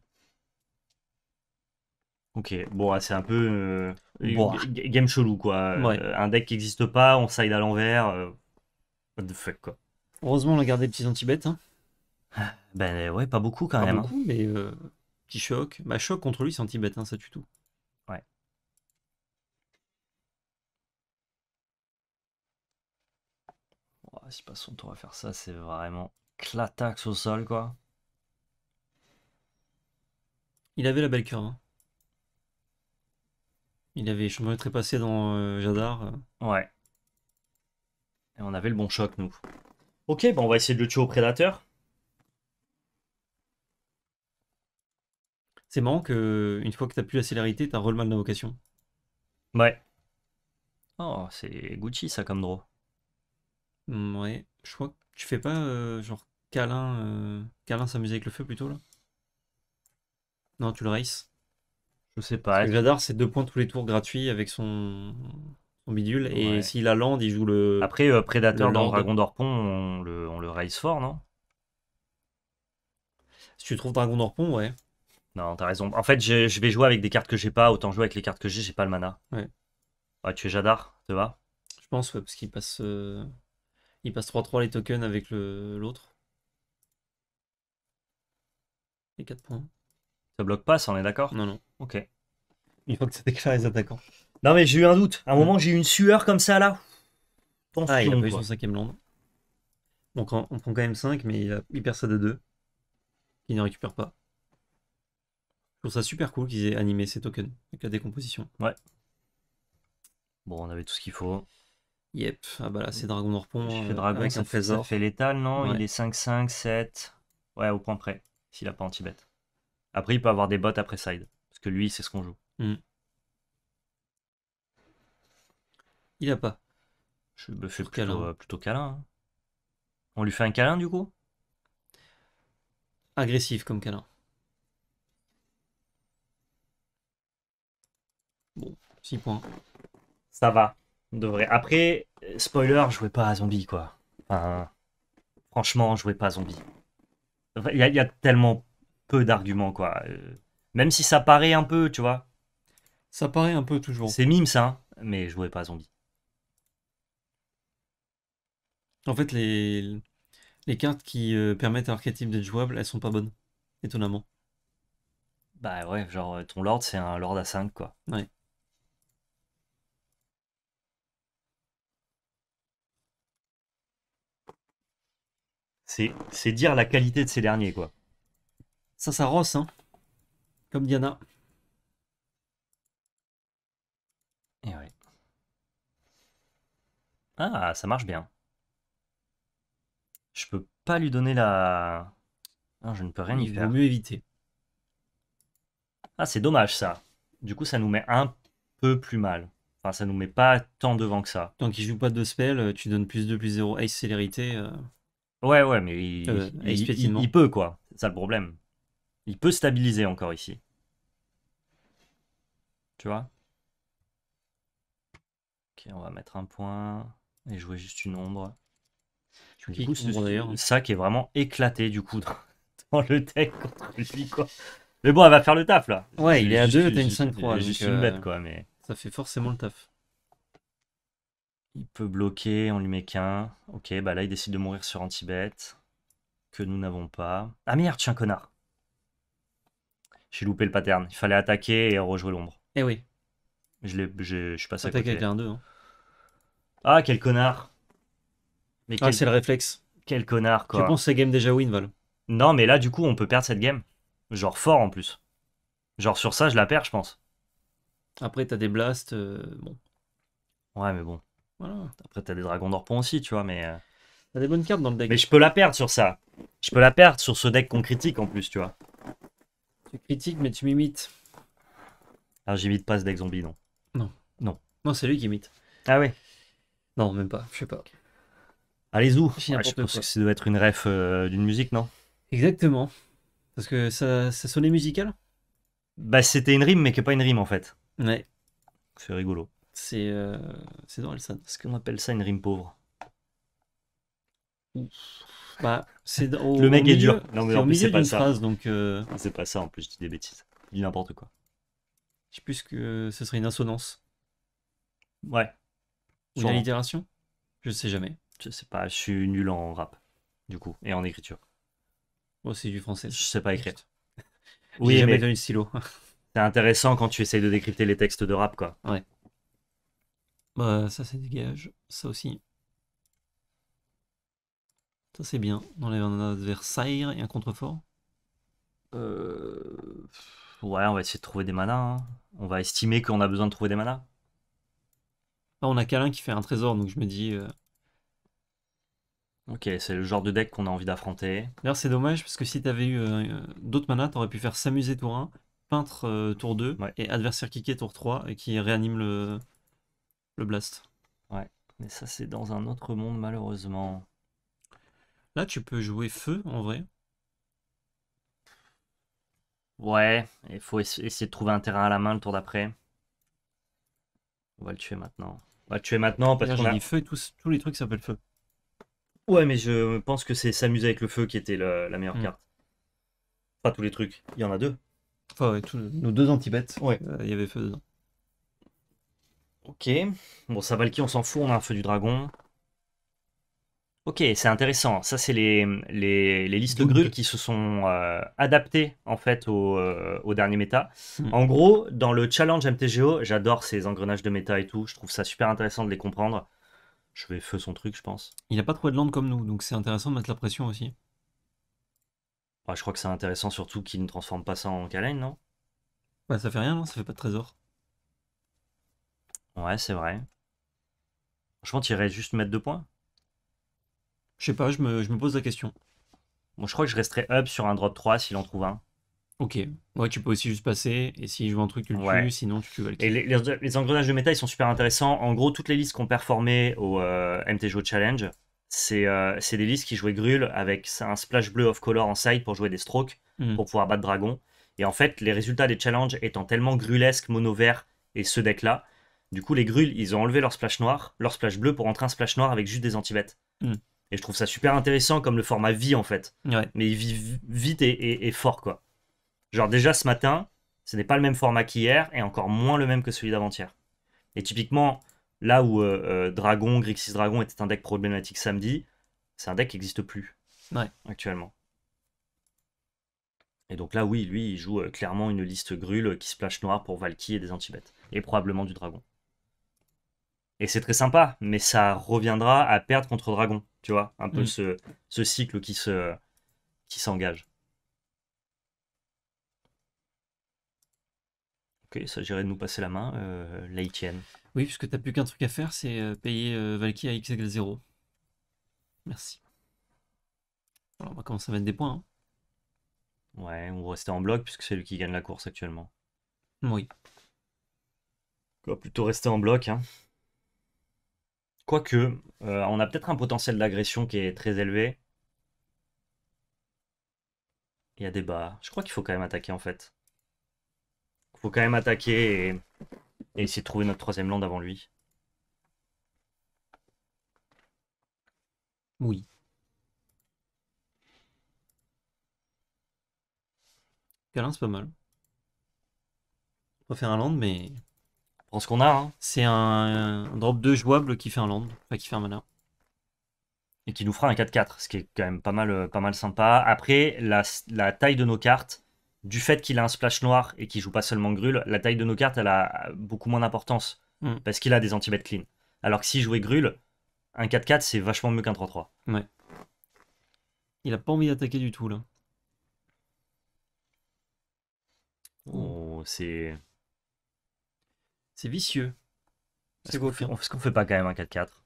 Ok, bon, ah, c'est un peu euh, game chelou quoi. Euh, un deck qui n'existe pas, on side à l'envers. Euh, what the fuck quoi. Heureusement, on a gardé des petits anti-bêtes. Hein. Ben ouais, pas beaucoup quand même. Pas hein. beaucoup, mais petit choc. Bah, choc contre lui, c'est anti-bête, hein, ça tue tout. Oh, si son tour à faire ça, c'est vraiment clatax au sol, quoi. Il avait la belle cœur, hein. Il avait chemin trépassé dans euh, Jadar. Euh. Ouais. Et on avait le bon choc, nous. Ok, bon bah, on va essayer de le tuer au prédateur. C'est marrant que une fois que t'as plus la célérité, t'as le mal d'invocation. Ouais. Oh, c'est Gucci ça comme draw. Mm, ouais, je crois que tu fais pas euh, genre euh, câlin, s'amuser avec le feu plutôt là Non, tu le race Je sais pas. Jadar c'est deux points tous les tours gratuits avec son, bidule. Et s'il a land, il joue le. Après, euh, Prédateur dans Dragon d'Orpon, on le, on race fort, non Si tu trouves Dragon d'Orpon, ouais. Non, t'as raison. En fait, je vais jouer avec des cartes que j'ai pas. Autant jouer avec les cartes que j'ai, j'ai pas le mana. Ouais. tu es Jadar, ça va Je pense, ouais, parce qu'il passe. Il passe 3-3 les tokens avec l'autre. Et 4 points. Ça bloque pas, ça, on est d'accord Non, non. Ok. Il faut que ça déclare les attaquants. Non, mais j'ai eu un doute. À un mm. moment, j'ai eu une sueur comme ça, là. ah, il a pas eu son cinquième land. Donc, on, prend quand même 5, mais il, euh, il perd ça de 2. Il ne récupère pas. Je trouve ça super cool qu'ils aient animé ces tokens avec la décomposition. Ouais. Bon, on avait tout ce qu'il faut. Yep, ah bah là c'est Dragon Norpon. Il fait euh, Dragon, avec létal, non Il est 5-5, 7. Ouais, au point près, s'il a pas anti-bet. Après, il peut avoir des bots après side, parce que lui, c'est ce qu'on joue. Hmm. Il a pas. Je me fais plutôt câlin. Euh, plutôt câlin. Hein. On lui fait un câlin du coup Agressif comme câlin. Bon, 6 points. Ça va. Après, spoiler, jouez pas à zombie, quoi. Enfin, franchement, jouez pas à zombie. Il y, a tellement peu d'arguments, quoi. Euh, même si ça paraît un peu, tu vois. Ça paraît un peu toujours. C'est mime, ça, mais hein, mais jouez pas à zombie. En fait, les, les cartes qui euh, permettent à l'archétype d'être jouable, elles sont pas bonnes, étonnamment. Bah ouais, genre ton Lord, c'est un Lord à 5, quoi. Ouais. C'est dire la qualité de ces derniers, quoi. Ça, ça rosse, hein. Comme Diana. Et eh ouais. Ah, ça marche bien. Je peux pas lui donner la... je ne peux rien y faire. Il vaut mieux éviter. Ah, c'est dommage, ça. Du coup, ça nous met un peu plus mal. Enfin, ça nous met pas tant devant que ça. Tant qu'il joue pas de spell, euh, tu donnes plus 2, plus 0, ace, célérité... Euh. Ouais, ouais, mais euh, il, peut, quoi. C'est ça le problème. Il peut stabiliser encore ici. Tu vois Ok, on va mettre un point et jouer juste une ombre. du coup, ça qui est vraiment éclaté, du coup, <laughs> dans, le deck contre lui, quoi. Mais bon, elle va faire le taf, là. Ouais, il est à 2, t'as une 5-3. Je suis une bête, euh, quoi, mais... Ça fait forcément le taf. Il peut bloquer, on lui met qu'un. Ok, bah là, il décide de mourir sur Antibet. Que nous n'avons pas. Ah merde, je suis un connard. J'ai loupé le pattern. Il fallait attaquer et rejouer l'ombre. Eh oui. Je, suis passé à côté. avec un 2. Hein. Ah, quel connard. Mais ah, c'est le réflexe. Quel connard, quoi. Tu penses que c'est game déjà win, Val. Non, mais là, du coup, on peut perdre cette game. Genre fort, en plus. Genre sur ça, je la perds, je pense. Après, t'as des blasts. Euh, bon. Ouais, mais bon. Après, t'as des dragons d'orpon aussi, tu vois, mais. Euh, t'as des bonnes cartes dans le deck. Mais je peux la perdre sur ça. Je peux la perdre sur ce deck qu'on critique en plus, tu vois. Tu critiques, mais tu m'imites. Alors, ah, j'imite pas ce deck zombie, non. Non. Non. Non, c'est lui qui imite. Ah ouais Non, même pas. Je sais pas. Allez où Je ah, pense que ça doit être une ref euh, d'une musique, non Exactement. Parce que ça, ça sonnait musical Bah, c'était une rime, mais que pas une rime en fait. Ouais. C'est rigolo c'est euh, c'est dans ça. Est-ce qu'on appelle ça une rime pauvre bah, Le mec est dur. Non, mais en plus, c'est pas ça. Phrase, donc, euh, C'est pas ça, en plus, je dis des bêtises. Je dis n'importe quoi. Je sais plus que ce serait une insonance. Ouais. Ou une allitération Je sais jamais. Je sais pas, je suis nul en rap, du coup, et en écriture. oh, c'est du français. Je sais pas écrire. oui, jamais mais... stylo. c'est intéressant quand tu essayes de décrypter les textes de rap, quoi. Ouais. Bah, ça, c'est dégage. Ça aussi. Ça, c'est bien. On les un adversaire et un contrefort. Euh, ouais, on va essayer de trouver des manas. Hein. On va estimer qu'on a besoin de trouver des manas. Bah, on a Calin qui fait un trésor, donc je me dis. Euh, ok, c'est le genre de deck qu'on a envie d'affronter. D'ailleurs, c'est dommage parce que si t'avais eu euh, d'autres manas, t'aurais pu faire s'amuser tour 1, peintre tour 2 et adversaire kicker tour 3 et qui réanime le, blast. Ouais, mais ça c'est dans un autre monde malheureusement. Là tu peux jouer feu en vrai. Ouais, il faut essayer de trouver un terrain à la main le tour d'après. On va le tuer maintenant. On va le tuer maintenant parce qu'on a... dit feu et tous, tous les trucs s'appellent feu. Ouais, mais je pense que c'est s'amuser avec le feu qui était la meilleure hmm. carte. Pas tous les trucs, il y en a deux. Enfin, nos deux anti-bêtes. Ouais, euh, il y avait feu dedans. Ok. Bon, ça va le qui, on s'en fout, on a un feu du dragon. Ok, c'est intéressant. Ça, c'est les, les, listes grues qui se sont euh, adaptées en fait au, euh, dernier méta. Hmm. En gros, dans le challenge MTGO, j'adore ces engrenages de méta et tout. Je trouve ça super intéressant de les comprendre. Je vais feu son truc, je pense. Il n'a pas trop de land comme nous, donc c'est intéressant de mettre la pression aussi. Bah, je crois que c'est intéressant surtout qu'il ne transforme pas ça en calen, non Bah ça fait rien, non hein, Ça fait pas de trésor. Ouais, c'est vrai. Franchement, irais juste mettre deux points. Je sais pas, je me, pose la question. Bon, je crois que je resterai up sur un drop 3 s'il en trouve un. Ok. Ouais, tu peux aussi juste passer, et si je vois un truc, tu le tues, sinon tu tues le Et les, engrenages de méta, ils sont super intéressants. En gros, toutes les listes qu'on performait au euh, MTJO Challenge, euh, c'est des listes qui jouaient Grul avec un splash bleu off color en side pour jouer des strokes, hmm. pour pouvoir battre Dragon. Et en fait, les résultats des challenges étant tellement grulesques, mono vert et ce deck-là, du coup, les grûles, ils ont enlevé leur splash noir, leur splash bleu pour rentrer un splash noir avec juste des antibêtes. Hmm. Et je trouve ça super intéressant comme le format vie en fait. Mais il vit vite et, fort quoi. Genre déjà ce matin, ce n'est pas le même format qu'hier et encore moins le même que celui d'avant-hier. Et typiquement, là où euh, euh, Dragon, Grixis Dragon était un deck problématique samedi, c'est un deck qui n'existe plus actuellement. Et donc là, oui, lui, il joue euh, clairement une liste grûle qui splash noir pour Valkyrie et des antibêtes, Et probablement du dragon. Et c'est très sympa, mais ça reviendra à perdre contre Dragon, tu vois, un peu mm. ce, cycle qui se qui s'engage. Ok, ça s'agirait de nous passer la main, euh, Oui, puisque t'as plus qu'un truc à faire, c'est euh, payer euh, Valkyrie à x égale 0. Merci. Alors on va commencer à mettre des points. Hein. Ouais, on va rester en bloc puisque c'est lui qui gagne la course actuellement. Oui. On va plutôt rester en bloc. Hein. Quoique, euh, on a peut-être un potentiel d'agression qui est très élevé. Il y a des bas. Je crois qu'il faut quand même attaquer en fait. Il faut quand même attaquer et... essayer de trouver notre troisième land avant lui. Oui. Câlin, c'est pas mal. On va faire un land, mais qu'on a. Hein. C'est un, drop 2 jouable qui fait un land, qui fait un mana. Et qui nous fera un 4-4, ce qui est quand même pas mal, euh, pas mal sympa. Après, la, taille de nos cartes, du fait qu'il a un splash noir et qu'il joue pas seulement Grul, la taille de nos cartes, elle a beaucoup moins d'importance. Hmm. Parce qu'il a des anti bet clean. Alors que s'il jouait Grul, un 4-4, c'est vachement mieux qu'un 3-3. Ouais. Il a pas envie d'attaquer du tout, là. Oh, c'est... C'est vicieux. C'est qu'on fait, ce qu'on fait pas quand même un 4-4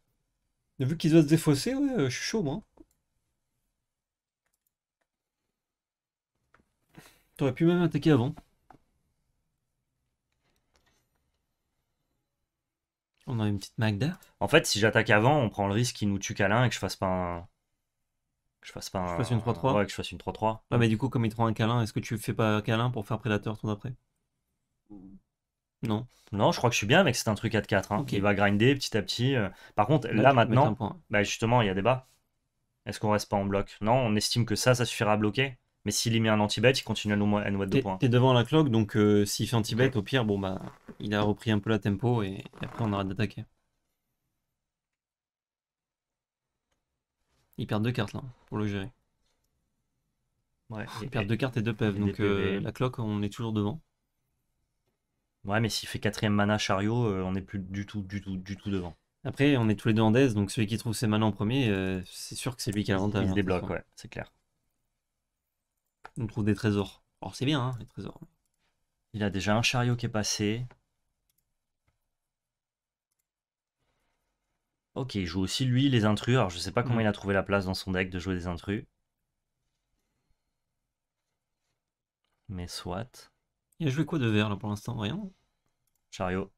Vu qu'ils doivent se défausser, ouais, euh, je suis chaud, moi. T'aurais pu même attaquer avant. On a une petite Magda. En fait, si j'attaque avant, on prend le risque qu'il nous tue câlin et que je fasse pas je fasse pas un. Je fasse une 3-3. Ouais, que je fasse une 3-3. Ouais, mais du coup, comme il te un câlin, est-ce que tu fais pas un câlin pour faire prédateur ton après non. Non, je crois que je suis bien avec c'est un truc 4-4. Hein. Il va grinder petit à petit. Euh. Par contre, là, maintenant, bah, justement, il y a des bas, Est-ce qu'on reste pas en bloc Non, on estime que ça, ça suffira à bloquer. Mais s'il met un anti-bet, il continue à nous, mettre deux points. T'es devant la cloque, donc euh, s'il fait anti-bet, au pire, bon bah, il a repris un peu la tempo et, après on arrête d'attaquer. Il perd deux cartes là, pour le gérer. Ouais, il perd deux cartes et deux PEV, donc euh, la cloque, on est toujours devant. Ouais, mais s'il fait quatrième mana chariot, euh, on n'est plus du tout, du tout, du tout devant. Après, on est tous les deux en donc celui qui trouve ses manas en premier, euh, c'est sûr que c'est lui qui a l'avantage. Il hein, blocs, ouais, c'est clair. On trouve des trésors. Alors, c'est bien, hein, les trésors. Il a déjà un chariot qui est passé. Ok, il joue aussi lui les intrus. Alors, je sais pas comment mm. il a trouvé la place dans son deck de jouer des intrus. Mais soit. Il a joué quoi de vert là pour l'instant Rien Chariot.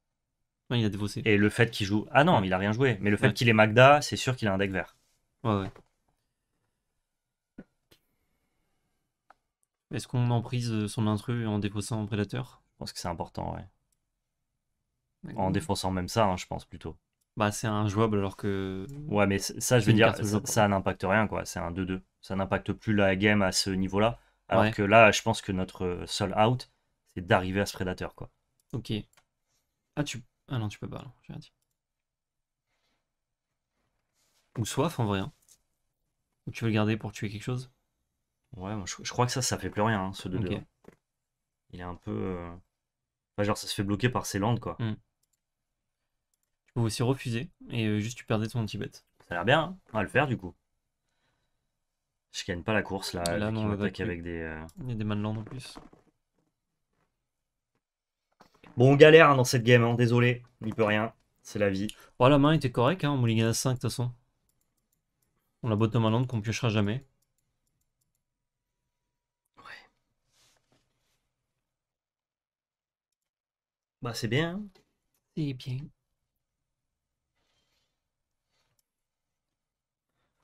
Ah, il a Et le fait qu'il joue. Ah non, il a rien joué. Mais le fait qu'il est Magda, c'est sûr qu'il a un deck vert. Ouais, ouais. Est-ce qu'on emprise euh, son intrus en défaussant prédateur Je pense que c'est important, ouais. En défaussant même ça, hein, je pense plutôt. Bah, c'est un jouable alors que. Ouais, mais ça, je veux dire, ça, n'impacte rien, quoi. C'est un 2-2. Ça n'impacte plus la game à ce niveau-là. Alors que là, je pense que notre seul out, c'est d'arriver à ce prédateur, quoi. Ok. Ah, tu... ah non, tu peux pas, non, j'ai Ou soif, en vrai. Hein. Ou tu veux le garder pour tuer quelque chose Ouais, moi, je, crois que ça, ça fait plus rien, hein, ce 2 hein. Il est un peu... Euh, enfin, genre, ça se fait bloquer par ses landes, quoi. Hmm. Tu peux aussi refuser, et euh, juste tu perdais ton anti Ça a l'air bien, hein on va le faire, du coup. Je gagne pas la course, là, là non, on avec des... Euh, Il y a des manlands en plus. Bon, on galère hein, dans cette game, hein, désolé. On n'y peut rien. C'est la vie. Oh la main était correcte, hein, on à 5 de toute façon. On a bottom manande qu'on piochera jamais. Ouais. Bah, c'est bien. Hein. C'est bien.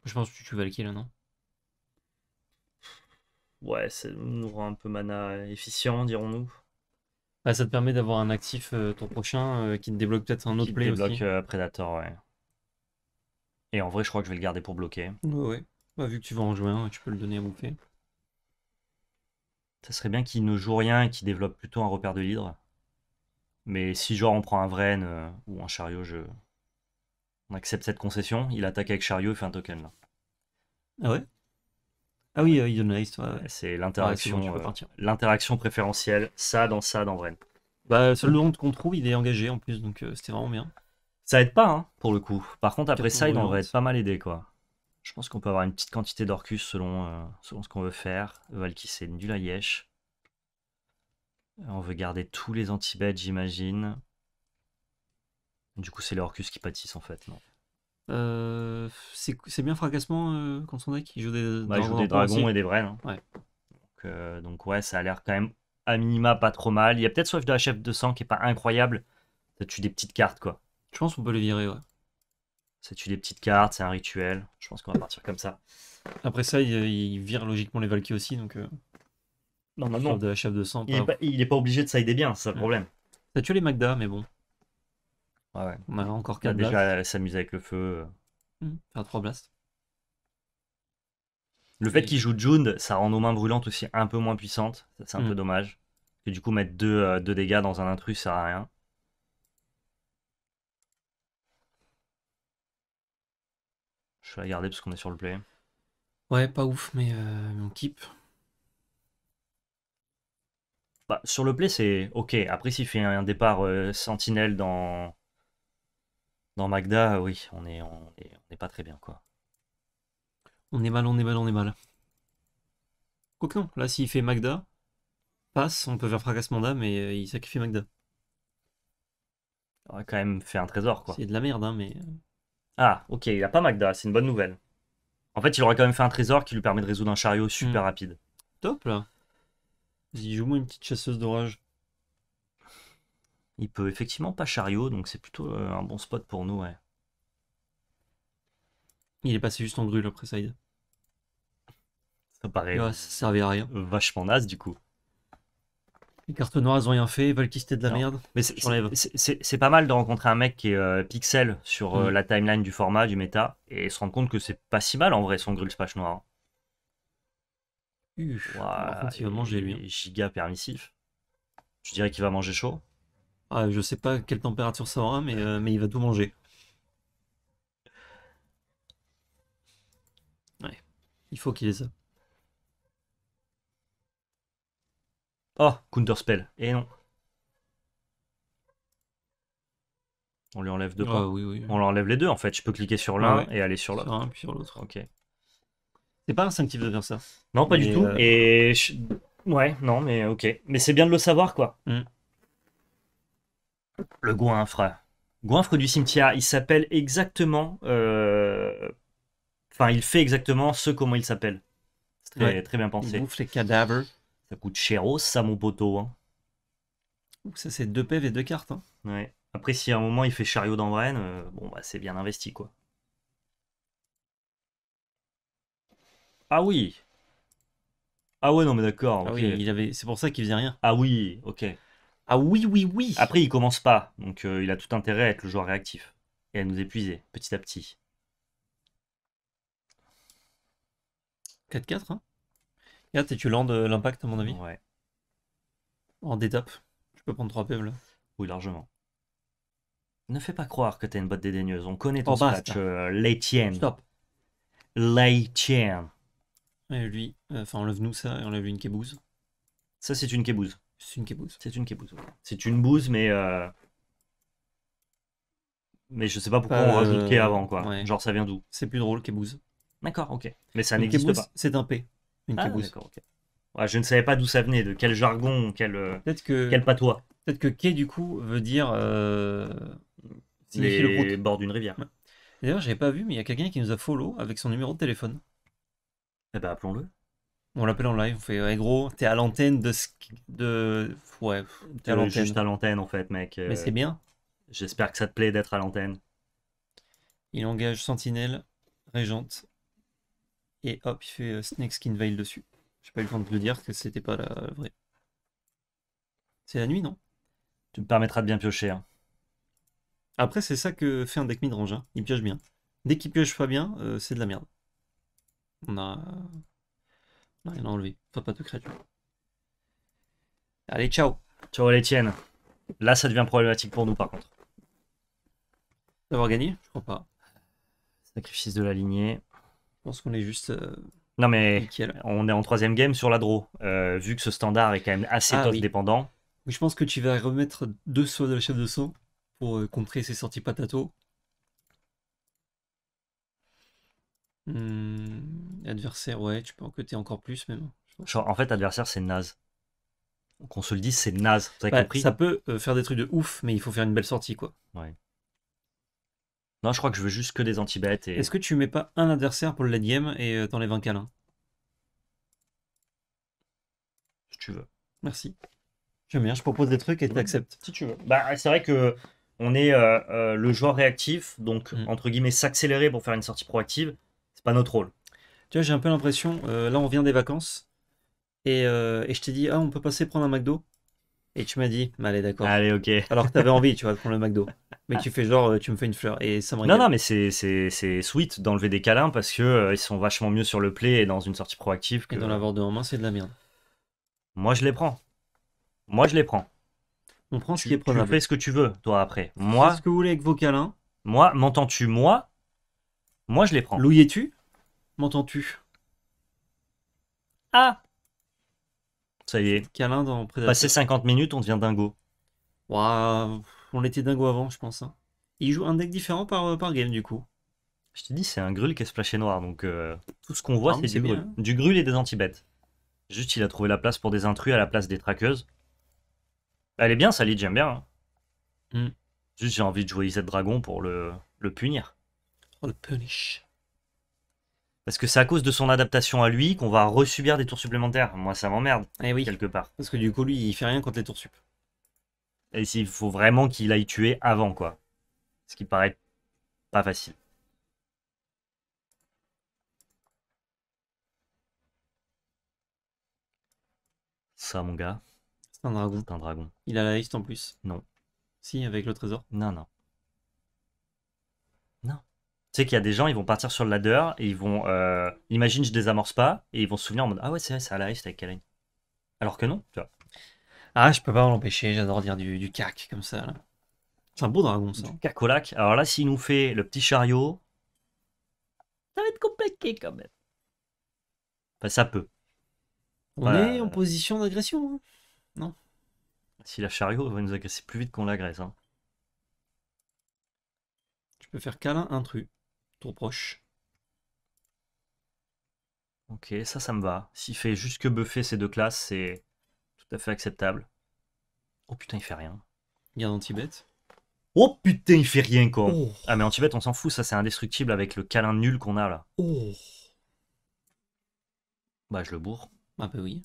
Je pense que tu vas le kill, non Ouais, ça nous rend un peu mana efficient, dirons-nous. Bah, ça te permet d'avoir un actif euh, ton prochain euh, qui te débloque peut-être un autre qui play débloque aussi. Euh, Predator, ouais. Et en vrai, je crois que je vais le garder pour bloquer. Ouais, ouais. Bah, vu que tu vas en jouer tu peux le donner à bouffer. Ça serait bien qu'il ne joue rien et qu'il développe plutôt un repère de l'hydre. Mais si genre on prend un vrai ou un chariot, je... on accepte cette concession. Il attaque avec chariot et fait un token là. Ah ouais ah oui, euh, C'est l'interaction, euh, l'interaction préférentielle, ça dans ça dans Vren. Bah, le monde qu'on trouve, il est engagé en plus, donc euh, c'était vraiment bien. Ça aide pas, hein, pour le coup. Par contre, après ça, il devrait être pas mal aidé, quoi. Je pense qu'on peut avoir une petite quantité d'Orcus selon, euh, ce qu'on veut faire. Valky, c'est nul On veut garder tous les anti j'imagine. Du coup, c'est les Orcus qui pâtissent, en fait, non euh, c'est bien fracassement euh, quand son deck bah, il joue des, dragons et des brennes. Hein. Donc, euh, donc, ouais, ça a l'air quand même à minima pas trop mal. Il y a peut-être Soif de la HF 200 qui est pas incroyable. Ça tue des petites cartes quoi. Je pense qu'on peut le virer, ouais. Ça tue des petites cartes, c'est un rituel. Je pense qu'on va partir comme ça. Après ça, il, vire logiquement les Valkyries aussi donc. Non, non, non. De il, est pas, il est pas obligé de ça bien c'est ça le problème. Ça tue les Magda, mais bon ouais. On a encore 4 blasts. Déjà s'amuser avec le feu. Euh. Mmh. faire 3 blasts. Le fait qu'il joue Jund, ça rend nos mains brûlantes aussi un peu moins puissantes. C'est un mmh. peu dommage. Et du coup, mettre 2 euh, dégâts dans un intrus, ça sert à rien. Je vais la garder parce qu'on est sur le play. Ouais, pas ouf, mais, euh, on keep. Bah, sur le play, c'est ok. Après, s'il fait un départ sentinelle dans dans Magda, oui, on est, pas très bien, quoi. On est mal, on est mal, on est mal. Quoique non, là, s'il fait Magda, passe, on peut faire fracasse Manda, mais euh, il sacrifie Magda. Il aurait quand même fait un trésor, quoi. C'est de la merde, hein, mais... Euh. Ah, ok, il a pas Magda, c'est une bonne nouvelle. En fait, il aurait quand même fait un trésor qui lui permet de résoudre un chariot super hmm. rapide. Top, là. Vas-y, joue-moi une petite chasseuse d'orage. Il peut effectivement pas chariot, donc c'est plutôt euh, un bon spot pour nous. Ouais. Il est passé juste en grue après Preside. Ça paraît. ça à rien. Vachement naze du coup. Les cartes noires, elles ont rien fait. Valkyrie veulent de la merde. Mais c'est pas mal de rencontrer un mec qui est euh, pixel sur euh, mm. la timeline du format, du méta, et se rendre compte que c'est pas si mal en vrai son le splash noir. il va manger lui. Hein. Giga permissif. Je dirais qu'il va manger chaud. Ah, je sais pas quelle température ça aura, mais, euh, mais il va tout manger. Ouais, il faut qu'il ait ça. Oh, Counterspell. Et eh non. On lui enlève deux pas. Ah, On lui enlève les deux en fait. Je peux cliquer sur l'un ah et aller sur l'autre. Sur sur l'autre. Ok. C'est pas instinctif de faire ça. Non, pas du tout. Euh, et ouais, non, mais ok. Mais c'est bien de le savoir quoi. Hmm. Le goinfre. Goinfre du cimetière, il s'appelle exactement. Euh, enfin, il fait exactement ce comment il s'appelle. C'est très, très, bien pensé. Il bouffe les cadavres. Ça coûte chéros, ça, mon poteau. Hein. Ça, c'est deux pèves et deux cartes. Hein. Ouais. Après, si à un moment il fait chariot d'Ambrenne, euh, bon, bah, c'est bien investi, quoi. Ah oui Ah ouais, non, mais d'accord. Ah il avait... c'est pour ça qu'il faisait rien. Ah oui, ok. Ah oui, oui, oui. Après, il commence pas, donc euh, il a tout intérêt à être le joueur réactif et à nous épuiser petit à petit. 4-4, hein Regarde, t'es tu landes l'impact à mon avis. Ouais. En détape. Je peux prendre 3 là. Oui, largement. Ne fais pas croire que t'as une botte dédaigneuse. On connaît ton oh, euh, Stop. Leitien. Et lui, euh, enfin, on enlève-nous ça et enlève une kébouze. Ça, c'est une kébouze. C'est une kebouze. C'est une kebouze. C'est une bouse, mais. Euh, mais je sais pas pourquoi on euh, rajoute K avant, quoi. Genre, ça vient d'où C'est plus drôle, kebouze. D'accord, ok. Mais ça n'existe pas. C'est un P. Une Ah, d'accord, ok. je ne savais pas d'où ça venait, de quel jargon, quel, euh, peut que, quel patois. peut-être que quai, du coup, veut dire. euh, signifie le bord d'une rivière. D'ailleurs, j'avais pas vu, mais il y a quelqu'un qui nous a follow avec son numéro de téléphone. Eh ben, appelons-le. On l'appelle en live, on fait Ouais gros, t'es à l'antenne de ce. De... Ouais, t'es juste à l'antenne en fait, mec. Mais c'est euh, bien. J'espère que ça te plaît d'être à l'antenne. Il engage Sentinelle, Régente, et hop, il fait euh, Snake Skin Veil dessus. J'ai pas eu le temps de le dire que c'était pas la vraie. C'est la nuit, non Tu me permettras de bien piocher. Hein. Après, c'est ça que fait un deck midrange. Hein. Il pioche bien. Dès qu'il pioche pas bien, euh, c'est de la merde. On a. Non, il a enlevé. pas de créature. Allez, ciao. Ciao, les tiennes. Là, ça devient problématique pour nous, par contre. D'avoir gagné Je crois pas. Sacrifice de la lignée. Je pense qu'on est juste. Euh, non, mais on est en troisième game sur la draw. Euh, vu que ce standard est quand même assez ah top dépendant. je pense que tu vas remettre deux sauts de la chef de saut pour euh, contrer ses sorties patato. Hum... Adversaire, ouais, tu peux es encore plus même. en fait, adversaire, c'est naze. Qu'on se le dise, c'est naze. Bah, ça peut euh, faire des trucs de ouf, mais il faut faire une belle sortie, quoi. Ouais. Non, je crois que je veux juste que des anti-bêtes. Est-ce que tu mets pas un adversaire pour le late game et dans euh, t'enlèves un câlin Si tu veux. Merci. J'aime bien, je propose des trucs et tu acceptes. Si tu veux. Bah, c'est vrai que on est euh, le joueur réactif, donc mm. entre guillemets s'accélérer pour faire une sortie proactive, c'est pas notre rôle. Tu vois, j'ai un peu l'impression, euh, là on vient des vacances, euh, et, je t'ai dit, ah, on peut passer prendre un McDo Et tu m'as dit, bah, allez, d'accord. Allez, ok. Alors que t'avais <laughs> envie, tu vois, de prendre le McDo. Mais tu fais genre, euh, tu me fais une fleur, et ça me Non, non, mais c'est, c'est, sweet d'enlever des câlins parce que ils sont vachement mieux sur le play et dans une sortie proactive. Que... Et l'avoir avoir deux en main, c'est de la merde. Moi, je les prends. Moi, je les prends. On prend ce qui est prenable. Tu fais ce que tu veux, toi, après. Moi. ce que vous voulez avec vos câlins. Moi, m'entends-tu Moi, moi, je les prends. Louis, tu M'entends-tu Ah Ça y est. Câlin dans Passé 50 minutes, on devient dingo. Waouh, on était dingo avant, je pense. Hein. Il joue un deck différent par, euh, par game, du coup. Je te dis, c'est un grul qui est splashé noir, donc euh, tout ce qu'on ah, voit, c'est du grul. Du grul et des antibêtes. Juste, il a trouvé la place pour des intrus à la place des traqueuses. Elle est bien, sa j'aime bien. Hein. Hmm. Juste, j'ai envie de jouer Z Dragon pour le, le punir. Oh, le punish. Parce que c'est à cause de son adaptation à lui qu'on va resubir des tours supplémentaires. Moi, ça m'emmerde. Eh oui. Quelque part. Parce que du coup, lui, il fait rien contre les tours sup. Et il faut vraiment qu'il aille tuer avant, quoi. Ce qui paraît pas facile. Ça, mon gars. C'est un dragon. C'est un dragon. Il a la liste en plus. Non. Si, avec le trésor. Non, non. Tu sais qu'il y a des gens, ils vont partir sur le ladder et ils vont. Euh, imagine, je désamorce pas et ils vont se souvenir en mode Ah ouais, c'est vrai, c'est Alaris, c'était avec Kalin. » Alors que non, tu vois. Ah, je peux pas l'empêcher, j'adore dire du, cac comme ça. C'est un beau dragon, ça. cac Alors là, s'il nous fait le petit chariot, ça va être compliqué quand même. Enfin, ça peut. On est en position d'agression, hein non Si la chariot va nous agresser plus vite qu'on l'agresse. Tu hein. Je peux faire câlin intrus proche. Ok, ça, ça me va. S'il fait juste que buffer ces deux classes, c'est tout à fait acceptable. Oh putain, il fait rien. Il y a anti Oh putain, il fait rien, quoi. Oh. Ah, mais anti tibet on s'en fout, ça, c'est indestructible avec le câlin nul qu'on a, là. Oh. Bah, je le bourre. Ah, bah oui.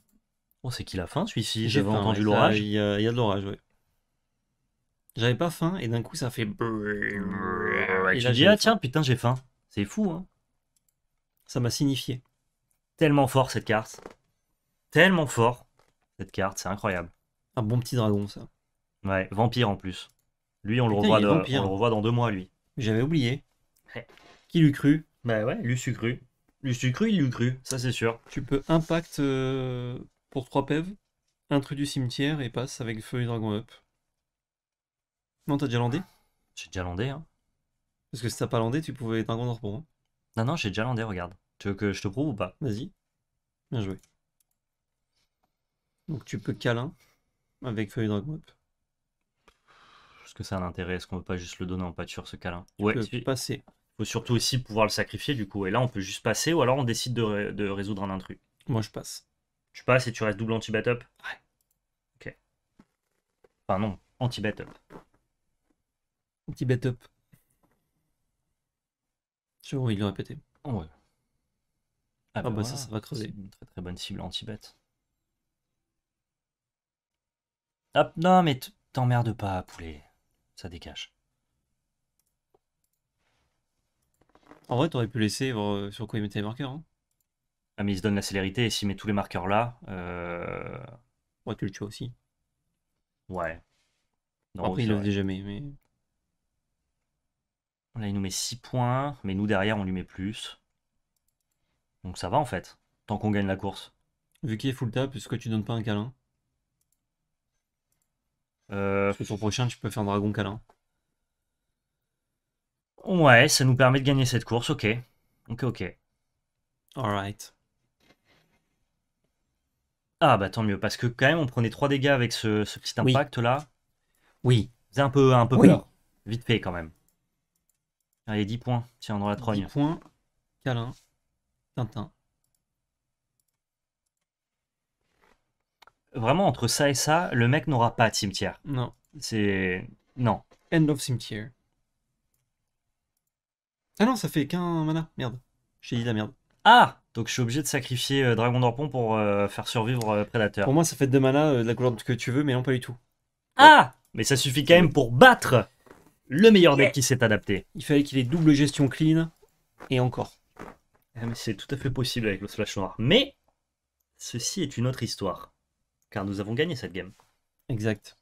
Oh, c'est qu'il a faim, celui-ci. J'avais entendu l'orage. Il y, a de l'orage, oui J'avais pas faim, et d'un coup, ça fait. Et, dit, ah, tiens, putain, j'ai faim. C'est fou, hein Ça m'a signifié. Tellement fort cette carte. Tellement fort cette carte, c'est incroyable. Un bon petit dragon, ça. Ouais, vampire en plus. Lui, on, le, revoit dans, on le revoit dans deux mois, lui. J'avais oublié. Ouais. Qui l'eût cru Bah ouais, su cru. su cru, il l'eût cru, ça c'est sûr. Tu peux impact euh, pour 3 pèves, intrus du cimetière et passe avec feu dragon up. Non, t'as déjà landé J'ai déjà landé, hein. Parce que si t'as pas landé, tu pouvais être un grand pour moi. Non, non, j'ai déjà landé, regarde. Tu veux que je te prouve ou pas Vas-y. Bien joué. Donc tu peux câlin avec feuille dragon up. Est-ce que ça a un intérêt Est-ce qu'on veut pas juste le donner en pâture ce câlin tu Ouais, peux passer. Faut surtout aussi pouvoir le sacrifier du coup. Et là, on peut juste passer ou alors on décide de, de résoudre un intrus. Moi, je passe. Tu passes et tu restes double anti-bat up Ouais. Ok. Enfin, non, anti-bat up. Anti-bat up il il de le Ah, ah bah bah, ça, va creuser. Une très très bonne cible anti-bête. Ah, non, mais t'emmerdes pas, poulet. Ça dégage. En vrai, t'aurais pu laisser euh, sur quoi il mettait les marqueurs. Hein. Ah, mais il se donne la célérité et s'il met tous les marqueurs là. Euh... Ouais, tu le aussi. Ouais. Non, Après, il le faisait jamais, mais. Là, il nous met 6 points, mais nous, derrière, on lui met plus. Donc ça va, en fait, tant qu'on gagne la course. Vu qu'il est full tap, est-ce que tu donnes pas un câlin euh, Parce que sur prochain, tu peux faire un dragon câlin. Ouais, ça nous permet de gagner cette course, ok. Ok, ok. right. Ah bah tant mieux, parce que quand même on prenait 3 dégâts avec ce, petit impact là. Oui. C'est un peu un peu peur. Vite fait quand même. Allez, 10 points, tiens, dans la trogne. 10 points, câlin, Tintin. Vraiment, entre ça et ça, le mec n'aura pas de cimetière. Non. C'est. Non. End of cimetière. Ah non, ça fait qu'un mana. Merde. J'ai dit la merde. Ah Donc je suis obligé de sacrifier euh, Dragon Dorpont pour euh, faire survivre euh, Prédateur. au Pour moi, ça fait deux mana de la couleur que tu veux, mais non, pas du tout. Ah Mais ça suffit quand même pour battre le meilleur deck qui s'est adapté. Il fallait qu'il ait double gestion clean et encore. Ah, c'est tout à fait possible avec le slash noir. Mais ceci est une autre histoire. Car nous avons gagné cette game. Exact.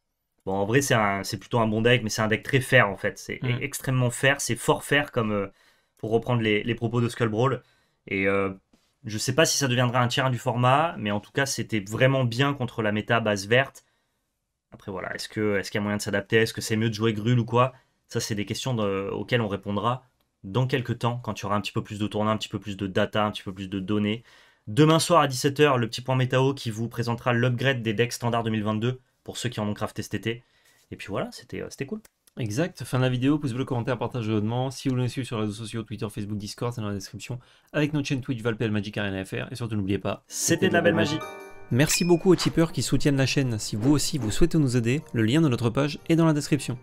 Bon, en vrai, c'est plutôt un bon deck, mais c'est un deck très fair en fait. C'est extrêmement fair, c'est fort fair comme euh, pour reprendre les, propos de Skull Brawl. Et euh, je sais pas si ça deviendra un tiers du format, mais en tout cas, c'était vraiment bien contre la méta base verte. Après, voilà, est-ce qu'il y a moyen de s'adapter Est-ce que c'est mieux de jouer Grul ou quoi ça, c'est des questions auxquelles on répondra dans quelques temps, quand il y aura un petit peu plus de tournage, un petit peu plus de data, un petit peu plus de données. Demain soir à 17h, le petit point métao qui vous présentera l'upgrade des decks standards 2022 pour ceux qui en ont crafté cet été. Et puis voilà, euh, c'était cool. Exact. Fin de la vidéo, pouce bleu, commentaire, partage abonnement. Si vous voulez nous suivre sur les réseaux sociaux, Twitter, Facebook, Discord, c'est dans la description. Avec notre chaîne Twitch, Valpel, Magic, Arena FR. Et surtout, n'oubliez pas, c'était de la belle magie. magie. Merci beaucoup aux tipeurs qui soutiennent la chaîne. Si vous aussi vous souhaitez nous aider, le lien de notre page est dans la description.